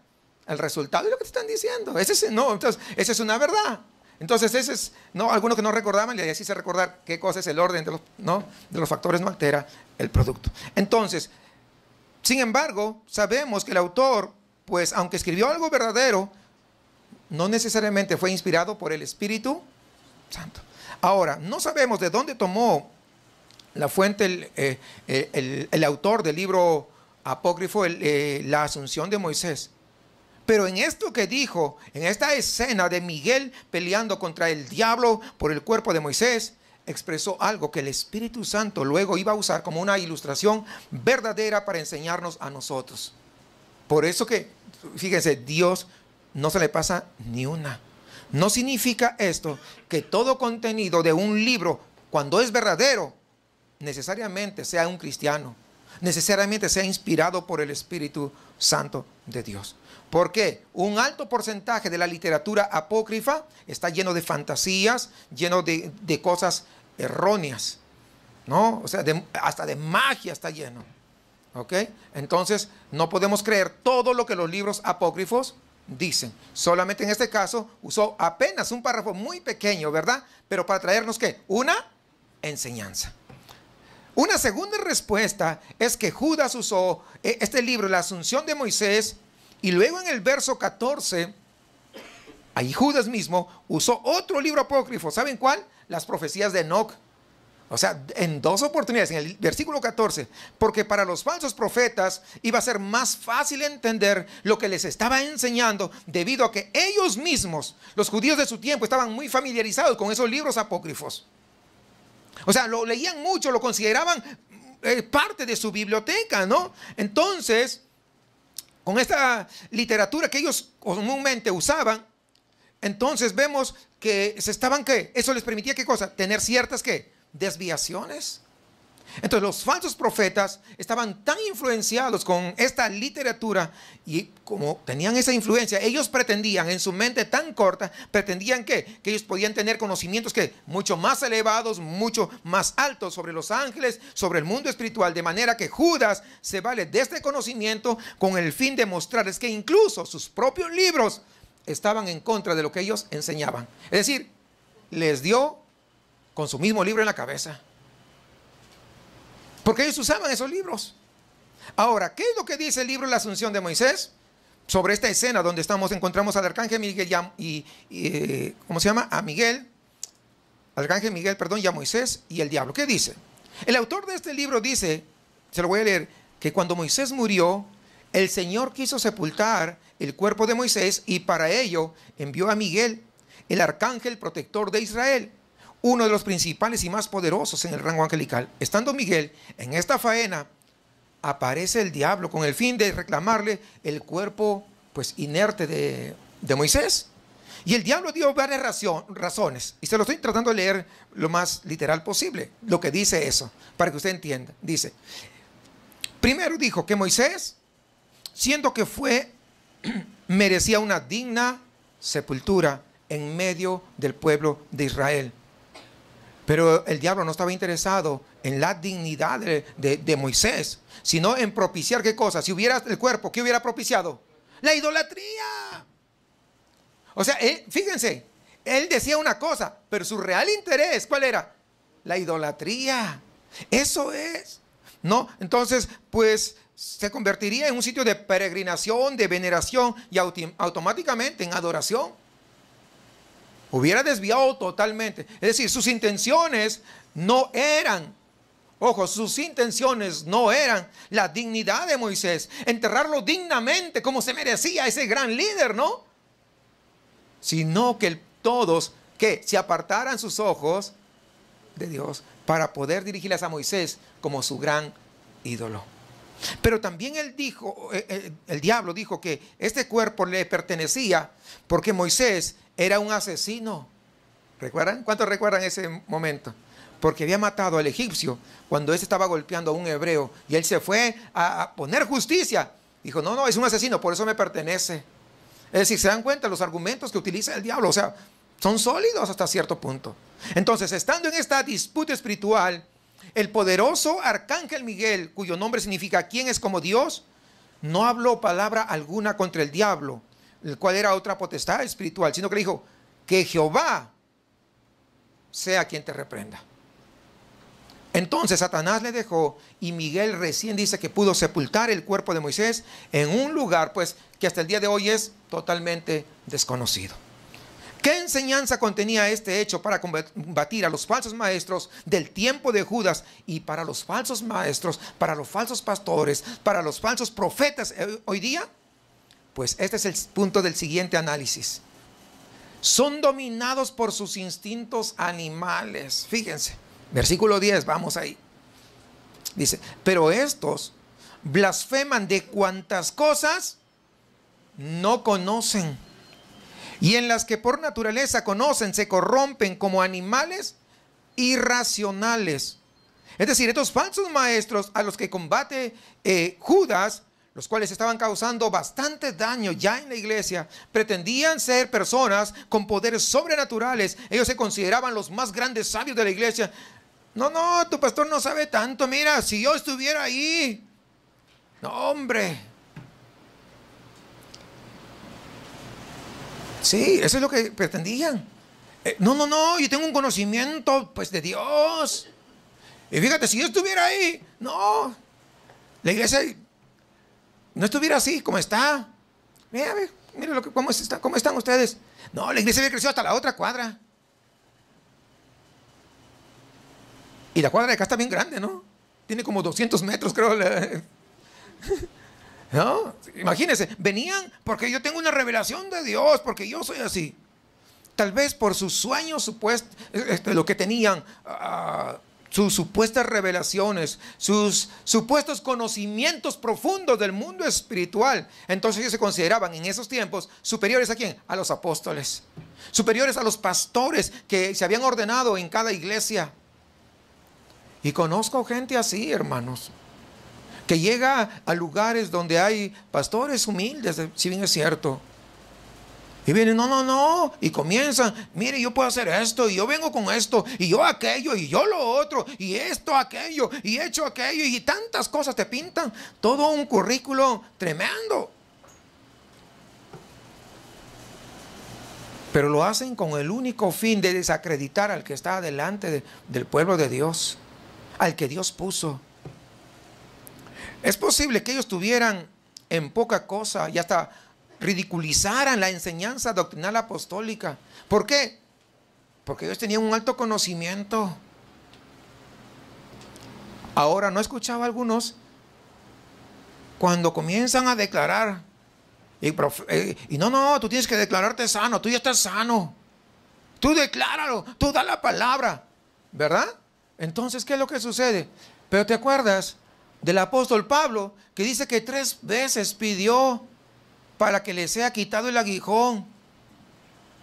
Speaker 1: el resultado. de lo que te están diciendo. Ese es, no, entonces, esa es una verdad. Entonces, ese es, ¿no? Algunos que no recordaban, y así se recordar qué cosa es el orden de los, ¿no? de los factores, no altera el producto. Entonces, sin embargo, sabemos que el autor, pues, aunque escribió algo verdadero, no necesariamente fue inspirado por el Espíritu Santo. Ahora, no sabemos de dónde tomó la fuente, el, eh, eh, autor del libro apócrifo, eh, la asunción de Moisés. Pero en esto que dijo, en esta escena de Miguel peleando contra el diablo por el cuerpo de Moisés, expresó algo que el Espíritu Santo luego iba a usar como una ilustración verdadera para enseñarnos a nosotros. Por eso que, fíjense, Dios no se le pasa ni una. No significa esto que todo contenido de un libro, cuando es verdadero, necesariamente sea un cristiano, necesariamente sea inspirado por el Espíritu Santo de Dios. ¿Por qué? Un alto porcentaje de la literatura apócrifa está lleno de fantasías, lleno de, cosas erróneas, ¿no? O sea, hasta de magia está lleno, ¿ok? Entonces, no podemos creer todo lo que los libros apócrifos dicen. Solamente en este caso usó apenas un párrafo muy pequeño, ¿verdad? Pero para traernos, ¿qué? Una enseñanza. Una segunda respuesta es que Judas usó eh, este libro, La Asunción de Moisés, y luego en el verso 14, ahí Judas mismo usó otro libro apócrifo. ¿Saben cuál? Las profecías de Enoch. O sea, en dos oportunidades, en el versículo 14, porque para los falsos profetas iba a ser más fácil entender lo que les estaba enseñando debido a que ellos mismos, los judíos de su tiempo, estaban muy familiarizados con esos libros apócrifos. O sea, lo leían mucho, lo consideraban eh, parte de su biblioteca, ¿no? Entonces, con esta literatura que ellos comúnmente usaban, entonces vemos que se estaban, que Eso les permitía, ¿qué cosa? Tener ciertas, ¿qué? Desviaciones. Entonces los falsos profetas estaban tan influenciados con esta literatura y como tenían esa influencia, ellos pretendían en su mente tan corta, pretendían que, ellos podían tener conocimientos que mucho más elevados, mucho más altos sobre los ángeles, sobre el mundo espiritual, de manera que Judas se vale de este conocimiento con el fin de mostrarles que incluso sus propios libros estaban en contra de lo que ellos enseñaban. Es decir, les dio con su mismo libro en la cabeza. Porque ellos usaban esos libros. Ahora, ¿qué es lo que dice el libro La Asunción de Moisés? Sobre esta escena donde estamos, encontramos al arcángel Miguel y, eh, ¿cómo se llama? A Miguel, arcángel Miguel, perdón, ya Moisés y el diablo. ¿Qué dice? El autor de este libro dice, se lo voy a leer, que cuando Moisés murió, el Señor quiso sepultar el cuerpo de Moisés y para ello envió a Miguel, el arcángel protector de Israel uno de los principales y más poderosos en el rango angelical. Estando Miguel en esta faena, aparece el diablo con el fin de reclamarle el cuerpo pues inerte de, Moisés. Y el diablo dio varias razones, y se lo estoy tratando de leer lo más literal posible, lo que dice eso, para que usted entienda. Dice, primero dijo que Moisés, siendo que fue, [CLEARS THROAT] merecía una digna sepultura en medio del pueblo de Israel. Pero el diablo no estaba interesado en la dignidad de, Moisés, sino en propiciar qué cosa. Si hubiera el cuerpo, ¿qué hubiera propiciado? La idolatría. O sea, eh, fíjense, él decía una cosa, pero su real interés, ¿cuál era? La idolatría. Eso es. ¿No? Entonces, pues se convertiría en un sitio de peregrinación, de veneración y automáticamente en adoración hubiera desviado totalmente. Es decir, sus intenciones no eran, ojo, sus intenciones no eran la dignidad de Moisés, enterrarlo dignamente como se merecía ese gran líder, ¿no? Sino que todos que se apartaran sus ojos de Dios para poder dirigirles a Moisés como su gran ídolo. Pero también él dijo, eh, eh, el diablo dijo que este cuerpo le pertenecía porque Moisés era un asesino. ¿Recuerdan? ¿Cuántos recuerdan ese momento? Porque había matado al egipcio cuando éste estaba golpeando a un hebreo y él se fue a, a poner justicia. Dijo, no, no, es un asesino, por eso me pertenece. Es decir, se dan cuenta los argumentos que utiliza el diablo, o sea, son sólidos hasta cierto punto. Entonces, estando en esta disputa espiritual, el poderoso arcángel Miguel, cuyo nombre significa quién es como Dios, no habló palabra alguna contra el diablo, el cual era otra potestad espiritual, sino que le dijo, que Jehová sea quien te reprenda. Entonces Satanás le dejó y Miguel recién dice que pudo sepultar el cuerpo de Moisés en un lugar pues que hasta el día de hoy es totalmente desconocido. ¿Qué enseñanza contenía este hecho para combatir a los falsos maestros del tiempo de Judas y para los falsos maestros, para los falsos pastores, para los falsos profetas eh, hoy día? Pues este es el punto del siguiente análisis. Son dominados por sus instintos animales. Fíjense, versículo 10, vamos ahí. Dice, pero estos blasfeman de cuantas cosas no conocen. Y en las que por naturaleza conocen, se corrompen como animales irracionales. Es decir, estos falsos maestros a los que combate eh, Judas los cuales estaban causando bastante daño ya en la iglesia, pretendían ser personas con poderes sobrenaturales. Ellos se consideraban los más grandes sabios de la iglesia. No, no, tu pastor no sabe tanto. Mira, si yo estuviera ahí. No, hombre. Sí, eso es lo que pretendían. Eh, no, no, no, yo tengo un conocimiento pues de Dios. Y fíjate, si yo estuviera ahí, no. La iglesia no estuviera así como está. Mira, mira cómo, están ustedes. No, la iglesia había crecido hasta la otra cuadra. Y la cuadra de acá está bien grande, ¿no? Tiene como 200 metros, creo. [LAUGHS] ¿No? Imagínense, venían porque yo tengo una revelación de Dios, porque yo soy así. Tal vez por sus sueños supuestos, este, lo que tenían, ah, sus supuestas revelaciones, sus supuestos conocimientos profundos del mundo espiritual. Entonces ellos se consideraban en esos tiempos superiores a quién? A los apóstoles, superiores a los pastores que se habían ordenado en cada iglesia. Y conozco gente así, hermanos, que llega a lugares donde hay pastores humildes, si bien es cierto, y vienen, no, no, no, y comienzan, mire, yo puedo hacer esto, y yo vengo con esto, y yo aquello, y yo lo otro, y esto, aquello, y hecho aquello, y tantas cosas te pintan. Todo un currículo tremendo. Pero lo hacen con el único fin de desacreditar al que está delante del pueblo de Dios, al que Dios puso. Es posible que ellos tuvieran en poca cosa, y hasta ridiculizaran la enseñanza doctrinal apostólica. ¿Por qué? Porque ellos tenían un alto conocimiento. Ahora, ¿no escuchaba algunos? Cuando comienzan a declarar, y, eh, y, no, no, tú tienes que declararte sano, tú ya estás sano. Tú decláralo, tú da la palabra, ¿verdad? Entonces, ¿qué es lo que sucede? Pero te acuerdas del apóstol Pablo que dice que tres veces pidió para que le sea quitado el aguijón.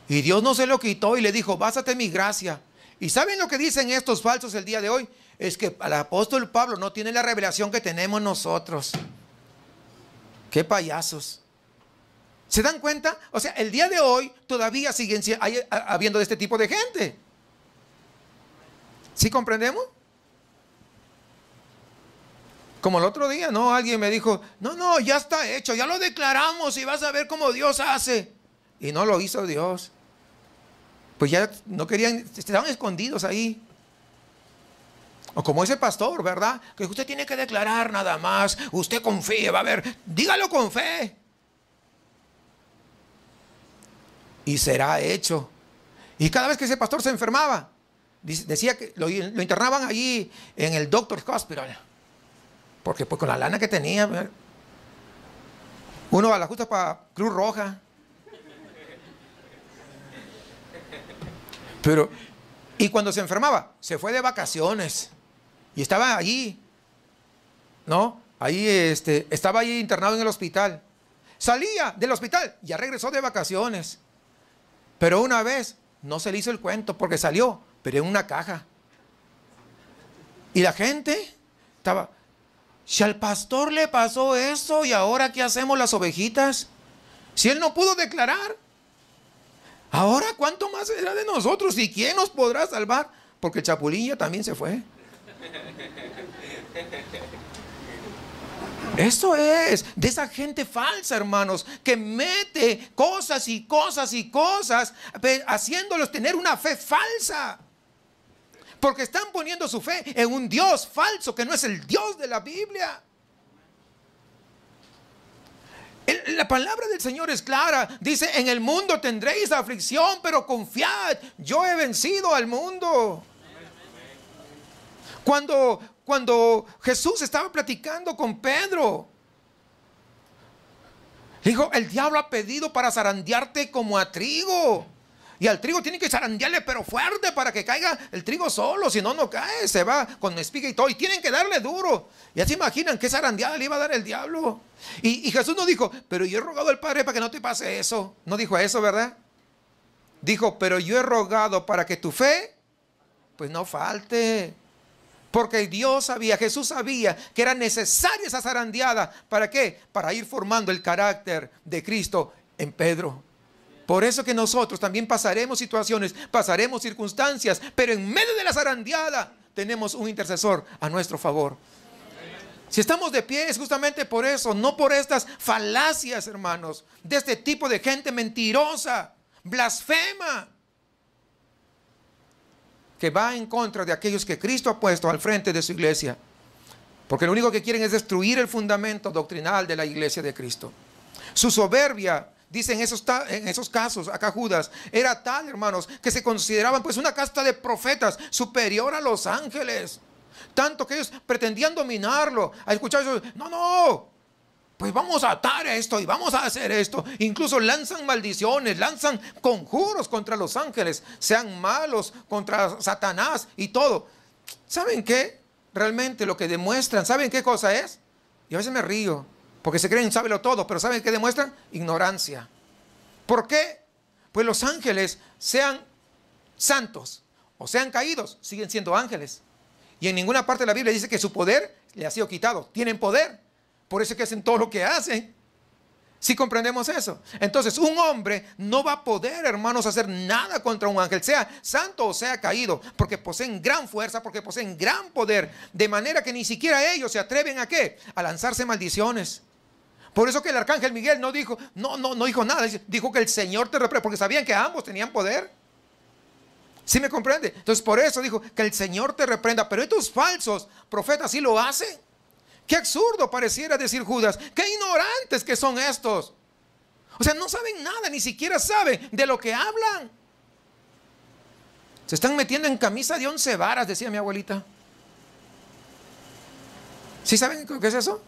Speaker 1: Y Dios no se lo quitó y le dijo, básate mi gracia. ¿Y saben lo que dicen estos falsos el día de hoy? Es que el apóstol Pablo no tiene la revelación que tenemos nosotros. Qué payasos. ¿Se dan cuenta? O sea, el día de hoy todavía siguen habiendo este tipo de gente. ¿Sí comprendemos? Como el otro día, ¿no? Alguien me dijo, no, no, ya está hecho, ya lo declaramos y vas a ver cómo Dios hace. Y no lo hizo Dios. Pues ya no querían, estaban escondidos ahí. O como ese pastor, ¿verdad? Que usted tiene que declarar nada más, usted confíe, va a ver, dígalo con fe. Y será hecho. Y cada vez que ese pastor se enfermaba, decía que lo, lo internaban allí en el Doctor's Hospital porque pues con la lana que tenía, uno uno a la justa para Cruz Roja. Pero, y cuando se enfermaba, se fue de vacaciones. Y estaba allí, ¿no? Ahí este, estaba ahí internado en el hospital. Salía del hospital, ya regresó de vacaciones. Pero una vez no se le hizo el cuento porque salió, pero en una caja. Y la gente estaba, si al pastor le pasó eso y ahora qué hacemos las ovejitas, si él no pudo declarar, ahora cuánto más será de nosotros y quién nos podrá salvar, porque ya también se fue. Eso es de esa gente falsa, hermanos, que mete cosas y cosas y cosas, haciéndolos tener una fe falsa. Porque están poniendo su fe en un Dios falso que no es el Dios de la Biblia. La palabra del Señor es clara. Dice, en el mundo tendréis aflicción, pero confiad, yo he vencido al mundo. Cuando, cuando Jesús estaba platicando con Pedro, dijo, el diablo ha pedido para zarandearte como a trigo. Y al trigo tiene que zarandearle, pero fuerte, para que caiga el trigo solo. Si no, no cae, se va con espiga y todo. Y tienen que darle duro. Ya se imaginan que zarandeada le iba a dar el diablo. Y, y Jesús no dijo, pero yo he rogado al Padre para que no te pase eso. No dijo eso, ¿verdad? Dijo, pero yo he rogado para que tu fe, pues no falte. Porque Dios sabía, Jesús sabía que era necesaria esa zarandeada. ¿Para qué? Para ir formando el carácter de Cristo en Pedro. Por eso que nosotros también pasaremos situaciones, pasaremos circunstancias, pero en medio de la zarandeada tenemos un intercesor a nuestro favor. Si estamos de pie es justamente por eso, no por estas falacias, hermanos, de este tipo de gente mentirosa, blasfema, que va en contra de aquellos que Cristo ha puesto al frente de su iglesia. Porque lo único que quieren es destruir el fundamento doctrinal de la iglesia de Cristo. Su soberbia Dicen en esos, en esos casos, acá Judas, era tal, hermanos, que se consideraban pues una casta de profetas superior a los ángeles. Tanto que ellos pretendían dominarlo. A escuchar no, no, pues vamos a atar esto y vamos a hacer esto. Incluso lanzan maldiciones, lanzan conjuros contra los ángeles, sean malos contra Satanás y todo. ¿Saben qué? Realmente lo que demuestran, ¿saben qué cosa es? Y a veces me río. Porque se creen lo todo, pero ¿saben qué demuestran? Ignorancia. ¿Por qué? Pues los ángeles, sean santos o sean caídos, siguen siendo ángeles. Y en ninguna parte de la Biblia dice que su poder le ha sido quitado. Tienen poder. Por eso es que hacen todo lo que hacen. Si comprendemos eso. Entonces, un hombre no va a poder, hermanos, hacer nada contra un ángel, sea santo o sea caído, porque poseen gran fuerza, porque poseen gran poder, de manera que ni siquiera ellos se atreven a qué? A lanzarse maldiciones. Por eso que el arcángel Miguel no dijo, no, no, no dijo nada, dijo que el Señor te reprenda, porque sabían que ambos tenían poder. ¿Sí me comprende? Entonces, por eso dijo que el Señor te reprenda, pero estos falsos profetas sí lo hacen. Qué absurdo pareciera decir Judas. Qué ignorantes que son estos. O sea, no saben nada, ni siquiera saben de lo que hablan. Se están metiendo en camisa de once varas, decía mi abuelita. ¿Sí saben qué es eso?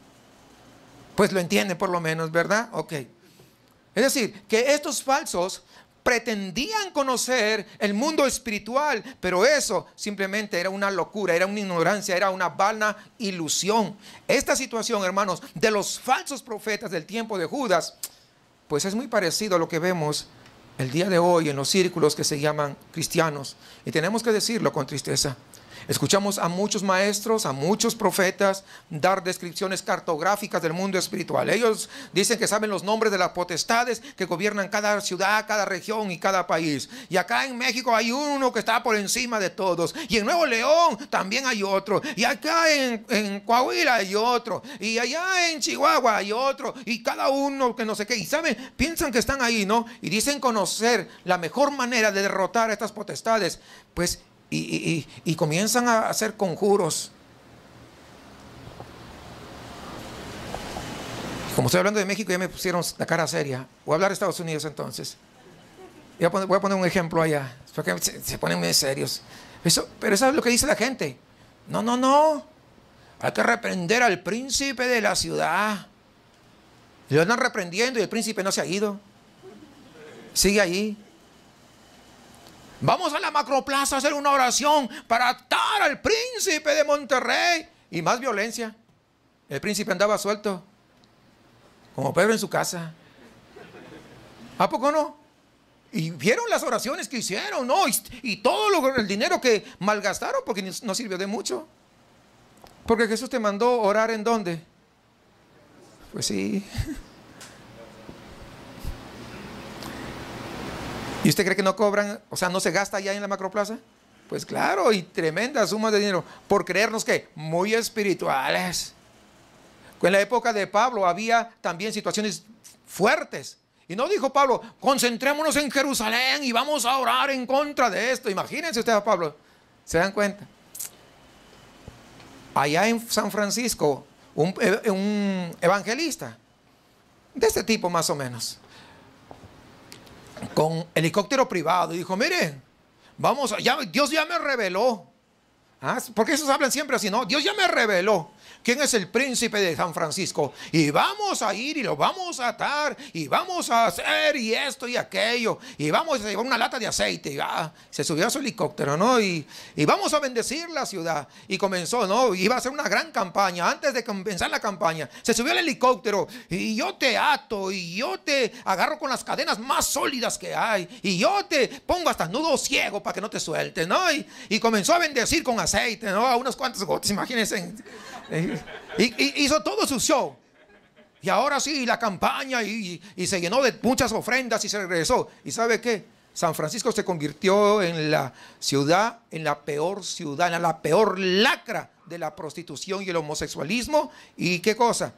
Speaker 1: Pues lo entienden por lo menos, ¿verdad? Ok. Es decir, que estos falsos pretendían conocer el mundo espiritual, pero eso simplemente era una locura, era una ignorancia, era una vana ilusión. Esta situación, hermanos, de los falsos profetas del tiempo de Judas, pues es muy parecido a lo que vemos el día de hoy en los círculos que se llaman cristianos. Y tenemos que decirlo con tristeza. Escuchamos a muchos maestros, a muchos profetas dar descripciones cartográficas del mundo espiritual. Ellos dicen que saben los nombres de las potestades que gobiernan cada ciudad, cada región y cada país. Y acá en México hay uno que está por encima de todos. Y en Nuevo León también hay otro. Y acá en, Coahuila hay otro. Y allá en Chihuahua hay otro. Y cada uno que no sé qué. Y saben, piensan que están ahí, ¿no? Y dicen conocer la mejor manera de derrotar a estas potestades. Pues y, comienzan a hacer conjuros. Como estoy hablando de México, ya me pusieron la cara seria. Voy a hablar de Estados Unidos entonces. Voy a poner, un ejemplo allá, se, ponen muy serios. pero eso es lo que dice la gente. No, no, no. Hay que reprender al príncipe de la ciudad. Lo andan reprendiendo y el príncipe no se ha ido. Sigue allí. Vamos a la macroplaza a hacer una oración para atar al príncipe de Monterrey. Y más violencia. El príncipe andaba suelto, como Pedro en su casa. ¿A poco no? Y vieron las oraciones que hicieron, ¿no? Y, todo el dinero que malgastaron porque no sirvió de mucho. Porque Jesús te mandó orar en dónde. Pues sí. [LAUGHS] ¿Y usted cree que no cobran, o sea, no se gasta allá en la macroplaza? Pues claro, y tremendas sumas de dinero, por creernos que muy espirituales. En la época de Pablo había también situaciones fuertes. Y no dijo Pablo, concentrémonos en Jerusalén y vamos a orar en contra de esto. Imagínense ustedes a Pablo. ¿Se dan cuenta? Allá en San Francisco, un, eh, un evangelista de este tipo más o menos, con helicóptero privado y dijo, mire vamos, ya, Dios ya me reveló. ¿Ah? Porque esos hablan siempre así, ¿no? Dios ya me reveló. ¿Quién es el príncipe de San Francisco? Y vamos a ir y lo vamos a atar y vamos a hacer y esto y aquello. Y vamos a llevar una lata de aceite. Y, ah, se subió a su helicóptero, ¿no? Y, y vamos a bendecir la ciudad. Y comenzó, ¿no? Iba a hacer una gran campaña. Antes de comenzar la campaña, se subió al helicóptero y yo te ato y yo te agarro con las cadenas más sólidas que hay. Y yo te pongo hasta nudo ciego para que no te sueltes, ¿no? Y, y comenzó a bendecir con aceite, ¿no? A unas cuantas gotas, imagínense. Y, hizo todo su show. Y ahora sí, la campaña y, y se llenó de muchas ofrendas y se regresó. ¿Y sabe qué? San Francisco se convirtió en la ciudad, en la peor ciudad, en la peor lacra de la prostitución y el homosexualismo. ¿Y qué cosa?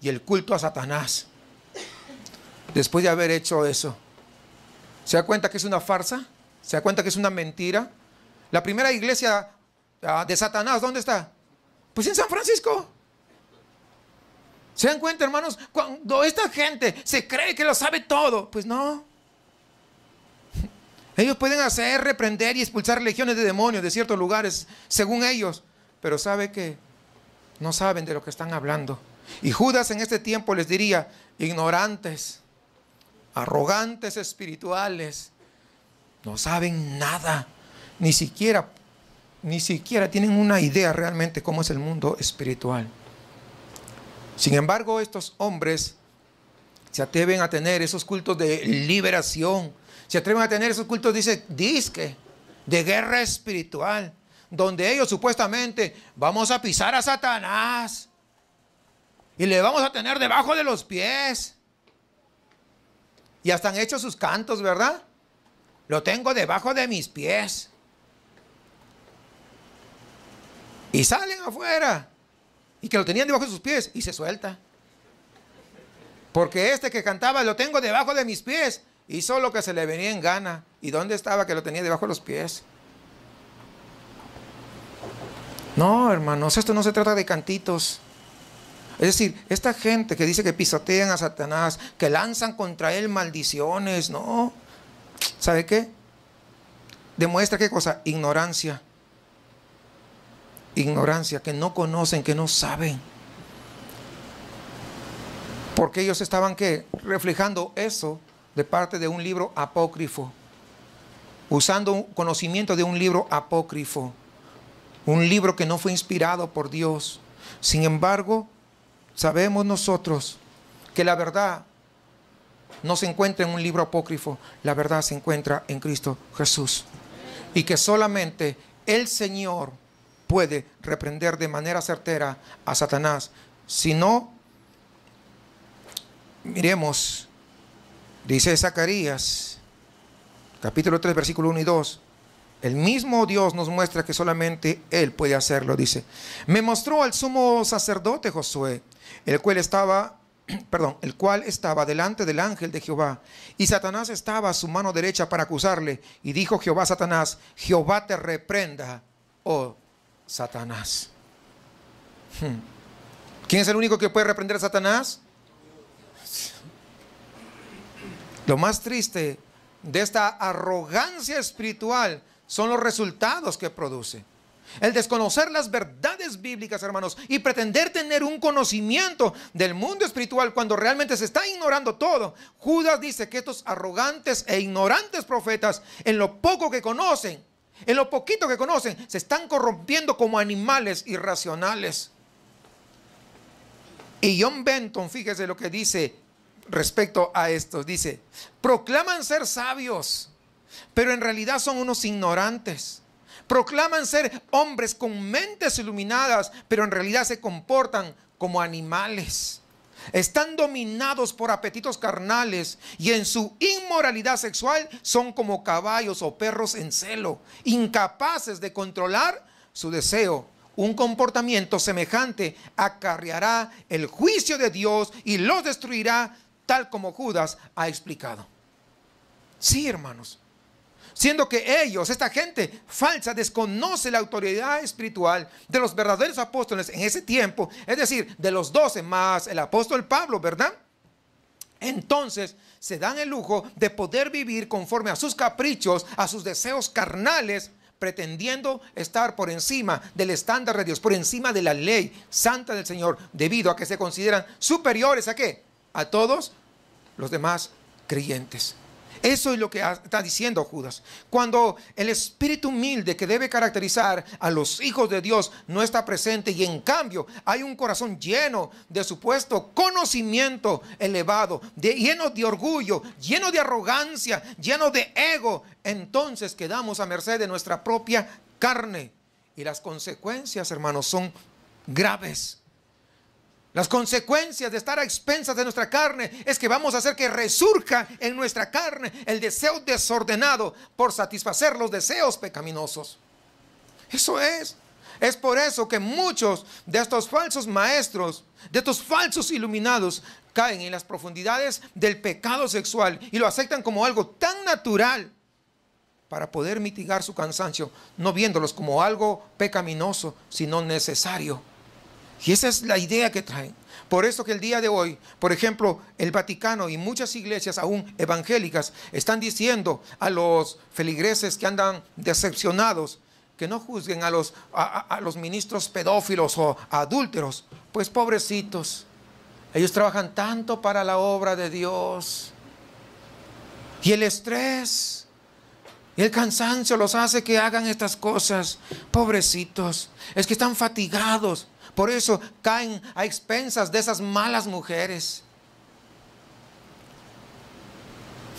Speaker 1: Y el culto a Satanás. Después de haber hecho eso. ¿Se da cuenta que es una farsa? ¿Se da cuenta que es una mentira? La primera iglesia ah, de Satanás, ¿dónde está? Pues en San Francisco. ¿Se dan cuenta, hermanos? Cuando esta gente se cree que lo sabe todo, pues no. Ellos pueden hacer, reprender y expulsar legiones de demonios de ciertos lugares, según ellos, pero sabe que no saben de lo que están hablando. Y Judas en este tiempo les diría, ignorantes, arrogantes espirituales, no saben nada, ni siquiera ni siquiera tienen una idea realmente cómo es el mundo espiritual. Sin embargo, estos hombres se atreven a tener esos cultos de liberación, se atreven a tener esos cultos, dice, disque, de guerra espiritual, donde ellos supuestamente vamos a pisar a Satanás y le vamos a tener debajo de los pies. Y hasta han hecho sus cantos, ¿verdad? Lo tengo debajo de mis pies. Y salen afuera. Y que lo tenían debajo de sus pies. Y se suelta. Porque este que cantaba, lo tengo debajo de mis pies. y solo que se le venía en gana. ¿Y dónde estaba que lo tenía debajo de los pies? No, hermanos, esto no se trata de cantitos. Es decir, esta gente que dice que pisotean a Satanás, que lanzan contra él maldiciones, no. ¿Sabe qué? Demuestra qué cosa? Ignorancia ignorancia, que no conocen, que no saben. Porque ellos estaban que reflejando eso de parte de un libro apócrifo, usando un conocimiento de un libro apócrifo, un libro que no fue inspirado por Dios. Sin embargo, sabemos nosotros que la verdad no se encuentra en un libro apócrifo, la verdad se encuentra en Cristo Jesús. Y que solamente el Señor puede reprender de manera certera a Satanás. Si no, miremos, dice Zacarías, capítulo 3, versículo 1 y 2. El mismo Dios nos muestra que solamente Él puede hacerlo, dice. Me mostró al sumo sacerdote Josué, el cual estaba, [CLEARS THROAT] perdón, el cual estaba delante del ángel de Jehová. Y Satanás estaba a su mano derecha para acusarle. Y dijo Jehová Satanás, Jehová te reprenda, oh Satanás. Hmm. ¿Quién es el único que puede reprender a Satanás? Lo más triste de esta arrogancia espiritual son los resultados que produce. El desconocer las verdades bíblicas, hermanos, y pretender tener un conocimiento del mundo espiritual cuando realmente se está ignorando todo. Judas dice que estos arrogantes e ignorantes profetas, en lo poco que conocen, en lo poquito que conocen, se están corrompiendo como animales irracionales. Y John Benton, fíjese lo que dice respecto a esto, Dice, proclaman ser sabios, pero en realidad son unos ignorantes. Proclaman ser hombres con mentes iluminadas, pero en realidad se comportan como animales están dominados por apetitos carnales y en su inmoralidad sexual son como caballos o perros en celo, incapaces de controlar su deseo. Un comportamiento semejante acarreará el juicio de Dios y los destruirá tal como Judas ha explicado. Sí, hermanos siendo que ellos, esta gente falsa, desconoce la autoridad espiritual de los verdaderos apóstoles en ese tiempo, es decir, de los doce más el apóstol Pablo, ¿verdad? Entonces se dan el lujo de poder vivir conforme a sus caprichos, a sus deseos carnales, pretendiendo estar por encima del estándar de Dios, por encima de la ley santa del Señor, debido a que se consideran superiores a qué? A todos los demás creyentes. Eso es lo que está diciendo Judas. Cuando el espíritu humilde que debe caracterizar a los hijos de Dios no está presente y en cambio hay un corazón lleno de supuesto conocimiento elevado, lleno de orgullo, lleno de arrogancia, lleno de ego, entonces quedamos a merced de nuestra propia carne. Y las consecuencias, hermanos, son graves. Las consecuencias de estar a expensas de nuestra carne es que vamos a hacer que resurja en nuestra carne el deseo desordenado por satisfacer los deseos pecaminosos. Eso es. Es por eso que muchos de estos falsos maestros, de estos falsos iluminados, caen en las profundidades del pecado sexual y lo aceptan como algo tan natural para poder mitigar su cansancio, no viéndolos como algo pecaminoso, sino necesario. Y esa es la idea que traen. Por eso que el día de hoy, por ejemplo, el Vaticano y muchas iglesias aún evangélicas están diciendo a los feligreses que andan decepcionados que no juzguen a los, a, a los ministros pedófilos o adúlteros. Pues pobrecitos, ellos trabajan tanto para la obra de Dios. Y el estrés y el cansancio los hace que hagan estas cosas. Pobrecitos, es que están fatigados. Por eso caen a expensas de esas malas mujeres.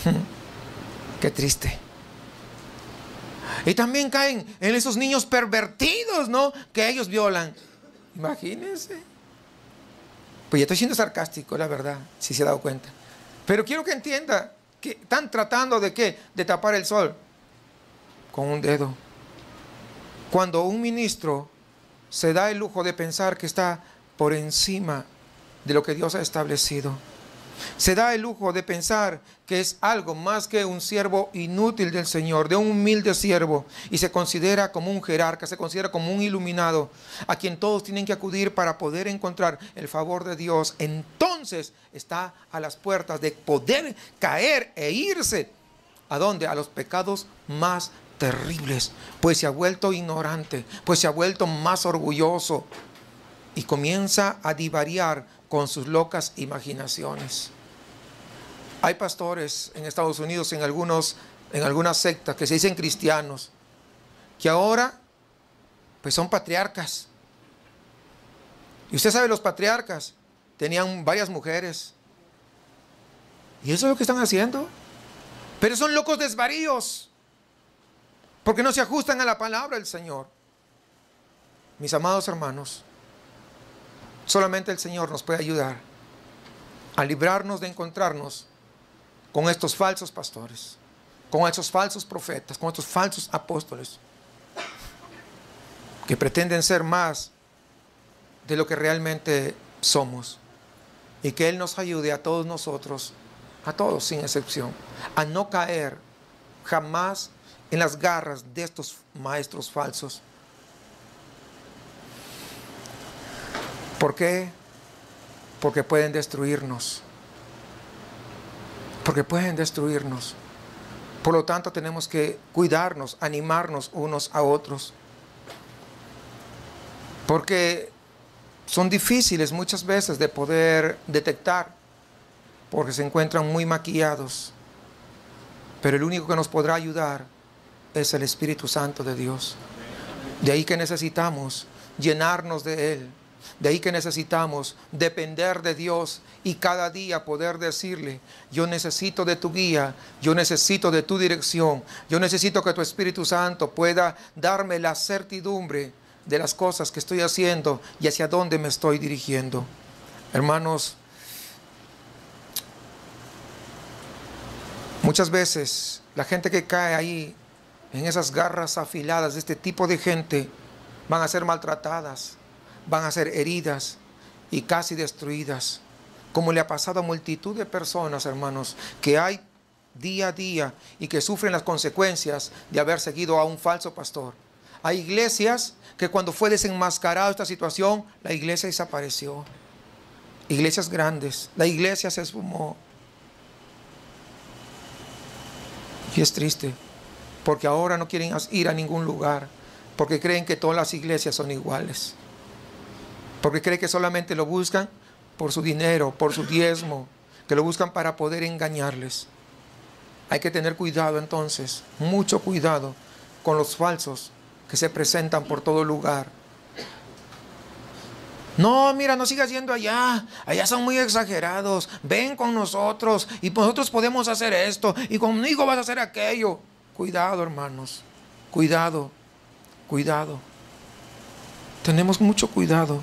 Speaker 1: Hmm. Qué triste. Y también caen en esos niños pervertidos, ¿no? Que ellos violan. Imagínense. Pues ya estoy siendo sarcástico, la verdad, si se ha dado cuenta. Pero quiero que entienda que están tratando de qué? De tapar el sol con un dedo. Cuando un ministro se da el lujo de pensar que está por encima de lo que Dios ha establecido. Se da el lujo de pensar que es algo más que un siervo inútil del Señor, de un humilde siervo, y se considera como un jerarca, se considera como un iluminado, a quien todos tienen que acudir para poder encontrar el favor de Dios. Entonces está a las puertas de poder caer e irse. ¿A dónde? A los pecados más terribles, pues se ha vuelto ignorante, pues se ha vuelto más orgulloso y comienza a divariar con sus locas imaginaciones. Hay pastores en Estados Unidos, en, algunos, en algunas sectas que se dicen cristianos, que ahora pues son patriarcas. Y usted sabe, los patriarcas tenían varias mujeres. Y eso es lo que están haciendo. Pero son locos desvaríos porque no se ajustan a la palabra del Señor. Mis amados hermanos, solamente el Señor nos puede ayudar a librarnos de encontrarnos con estos falsos pastores, con estos falsos profetas, con estos falsos apóstoles, que pretenden ser más de lo que realmente somos. Y que Él nos ayude a todos nosotros, a todos sin excepción, a no caer jamás en las garras de estos maestros falsos. ¿Por qué? Porque pueden destruirnos. Porque pueden destruirnos. Por lo tanto, tenemos que cuidarnos, animarnos unos a otros. Porque son difíciles muchas veces de poder detectar, porque se encuentran muy maquillados. Pero el único que nos podrá ayudar es el Espíritu Santo de Dios. De ahí que necesitamos llenarnos de Él. De ahí que necesitamos depender de Dios y cada día poder decirle, yo necesito de tu guía, yo necesito de tu dirección, yo necesito que tu Espíritu Santo pueda darme la certidumbre de las cosas que estoy haciendo y hacia dónde me estoy dirigiendo. Hermanos, muchas veces la gente que cae ahí en esas garras afiladas de este tipo de gente, van a ser maltratadas, van a ser heridas y casi destruidas, como le ha pasado a multitud de personas, hermanos, que hay día a día y que sufren las consecuencias de haber seguido a un falso pastor. Hay iglesias que cuando fue desenmascarada esta situación, la iglesia desapareció. Iglesias grandes, la iglesia se esfumó. Y es triste porque ahora no quieren ir a ningún lugar, porque creen que todas las iglesias son iguales, porque creen que solamente lo buscan por su dinero, por su diezmo, que lo buscan para poder engañarles. Hay que tener cuidado entonces, mucho cuidado con los falsos que se presentan por todo lugar. No, mira, no sigas yendo allá. Allá son muy exagerados. Ven con nosotros y nosotros podemos hacer esto y conmigo vas a hacer aquello. Cuidado, hermanos. Cuidado. Cuidado. Tenemos mucho cuidado.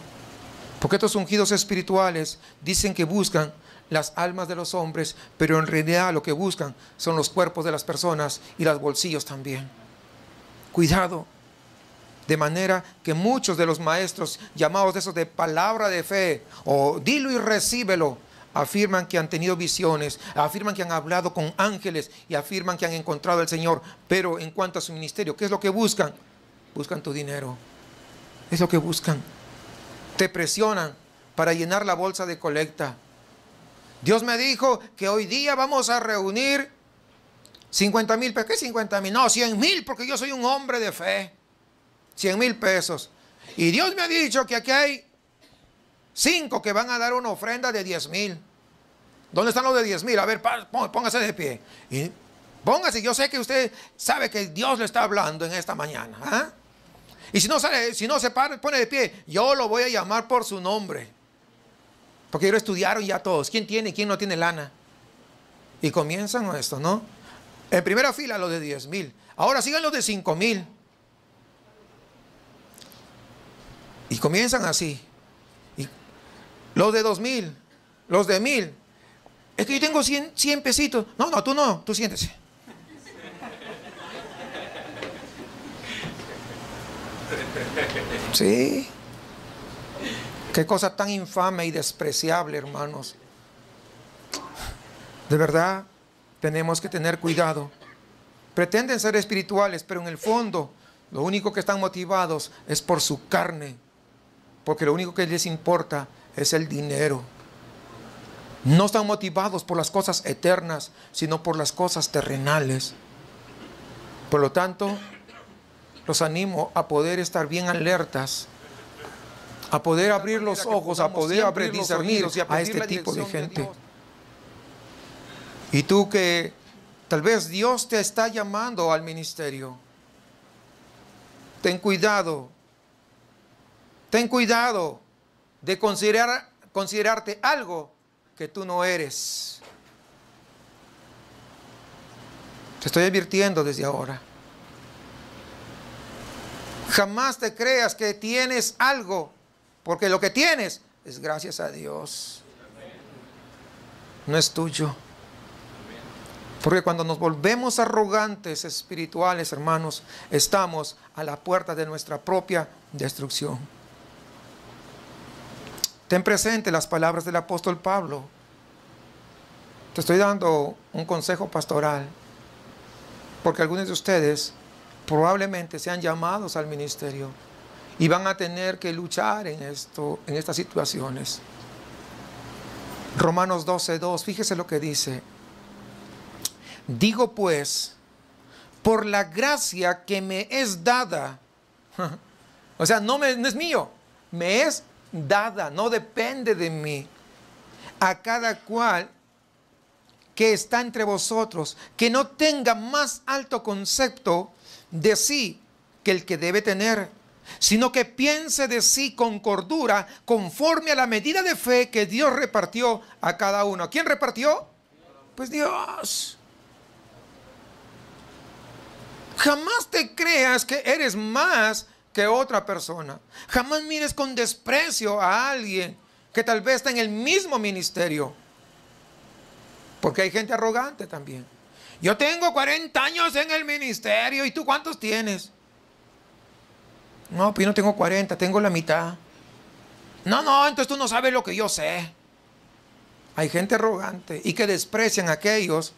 Speaker 1: Porque estos ungidos espirituales dicen que buscan las almas de los hombres, pero en realidad lo que buscan son los cuerpos de las personas y los bolsillos también. Cuidado. De manera que muchos de los maestros llamados de esos de palabra de fe o dilo y recíbelo, afirman que han tenido visiones, afirman que han hablado con ángeles y afirman que han encontrado al Señor. Pero en cuanto a su ministerio, ¿qué es lo que buscan? Buscan tu dinero. Es lo que buscan. Te presionan para llenar la bolsa de colecta. Dios me dijo que hoy día vamos a reunir 50 mil pesos. ¿Qué 50 mil? No, 100 mil, porque yo soy un hombre de fe. 100 mil pesos. Y Dios me ha dicho que aquí hay cinco que van a dar una ofrenda de diez mil. ¿Dónde están los de diez mil? A ver, póngase de pie. Y póngase, yo sé que usted sabe que Dios le está hablando en esta mañana. ¿ah? Y si no, sale, si no se para, pone de pie, yo lo voy a llamar por su nombre. Porque ellos estudiaron ya todos. ¿Quién tiene y quién no tiene lana? Y comienzan esto, ¿no? En primera fila los de diez mil. Ahora sigan los de cinco mil. Y comienzan así los de dos mil, los de mil. Es que yo tengo 100, 100 pesitos. No, no, tú no, tú siéntese. Sí. Qué cosa tan infame y despreciable, hermanos. De verdad, tenemos que tener cuidado. Pretenden ser espirituales, pero en el fondo lo único que están motivados es por su carne. Porque lo único que les importa es el dinero. No están motivados por las cosas eternas, sino por las cosas terrenales. Por lo tanto, los animo a poder estar bien alertas, a poder abrir los ojos, a poder abrir, discernir a este tipo de gente. Y tú que tal vez Dios te está llamando al ministerio, ten cuidado, ten cuidado de considerar, considerarte algo que tú no eres. Te estoy advirtiendo desde ahora. Jamás te creas que tienes algo, porque lo que tienes es gracias a Dios. No es tuyo. Porque cuando nos volvemos arrogantes espirituales, hermanos, estamos a la puerta de nuestra propia destrucción. Ten presente las palabras del apóstol Pablo. Te estoy dando un consejo pastoral, porque algunos de ustedes probablemente sean llamados al ministerio y van a tener que luchar en, esto, en estas situaciones. Romanos 12, 2, fíjese lo que dice. Digo pues, por la gracia que me es dada, [LAUGHS] o sea, no, no es mío, me es dada, no depende de mí. A cada cual que está entre vosotros, que no tenga más alto concepto de sí que el que debe tener, sino que piense de sí con cordura, conforme a la medida de fe que Dios repartió a cada uno. ¿Quién repartió? Pues Dios. Jamás te creas que eres más otra persona. Jamás mires con desprecio a alguien que tal vez está en el mismo ministerio. Porque hay gente arrogante también. Yo tengo 40 años en el ministerio. ¿Y tú cuántos tienes? No, pues yo no tengo 40, tengo la mitad. No, no, entonces tú no sabes lo que yo sé. Hay gente arrogante y que desprecian a aquellos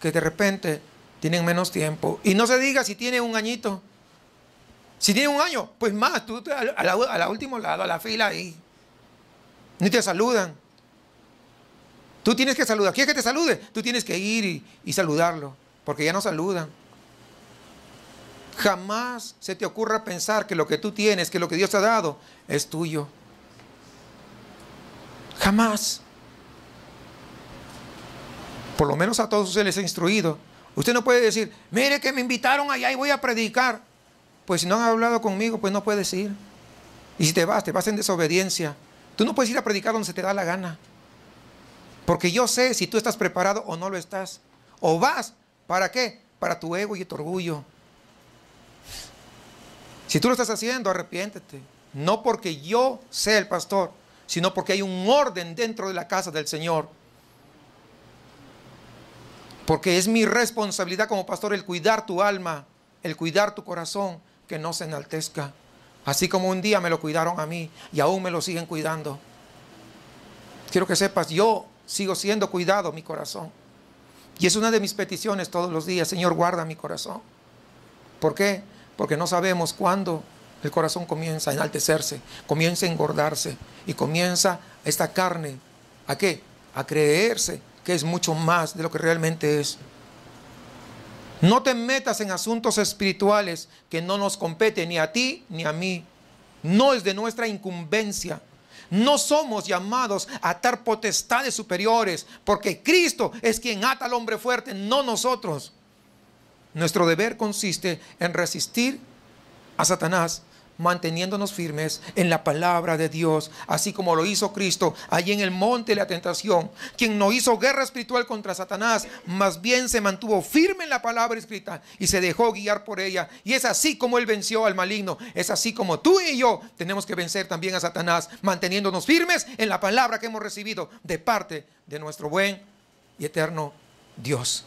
Speaker 1: que de repente tienen menos tiempo. Y no se diga si tiene un añito. Si tiene un año, pues más, tú a, la, a último lado, a la fila ahí. Ni te saludan. Tú tienes que saludar. es que te salude? Tú tienes que ir y, y saludarlo, porque ya no saludan. Jamás se te ocurra pensar que lo que tú tienes, que lo que Dios te ha dado, es tuyo. Jamás. Por lo menos a todos se les ha instruido. Usted no puede decir, mire que me invitaron allá y voy a predicar. Pues si no han hablado conmigo, pues no puedes ir. Y si te vas, te vas en desobediencia. Tú no puedes ir a predicar donde se te da la gana. Porque yo sé si tú estás preparado o no lo estás. O vas, ¿para qué? Para tu ego y tu orgullo. Si tú lo estás haciendo, arrepiéntete. No porque yo sea el pastor, sino porque hay un orden dentro de la casa del Señor. Porque es mi responsabilidad como pastor el cuidar tu alma, el cuidar tu corazón, que no se enaltezca. Así como un día me lo cuidaron a mí y aún me lo siguen cuidando. Quiero que sepas, yo sigo siendo cuidado mi corazón. Y es una de mis peticiones todos los días, Señor, guarda mi corazón. ¿Por qué? Porque no sabemos cuándo el corazón comienza a enaltecerse, comienza a engordarse y comienza esta carne, ¿a qué? A creerse que es mucho más de lo que realmente es. No te metas en asuntos espirituales que no nos competen ni a ti ni a mí. No es de nuestra incumbencia. No somos llamados a atar potestades superiores, porque Cristo es quien ata al hombre fuerte, no nosotros. Nuestro deber consiste en resistir a Satanás manteniéndonos firmes en la palabra de Dios, así como lo hizo Cristo allí en el monte de la tentación, quien no hizo guerra espiritual contra Satanás, más bien se mantuvo firme en la palabra escrita y se dejó guiar por ella. Y es así como él venció al maligno, es así como tú y yo tenemos que vencer también a Satanás, manteniéndonos firmes en la palabra que hemos recibido de parte de nuestro buen y eterno Dios.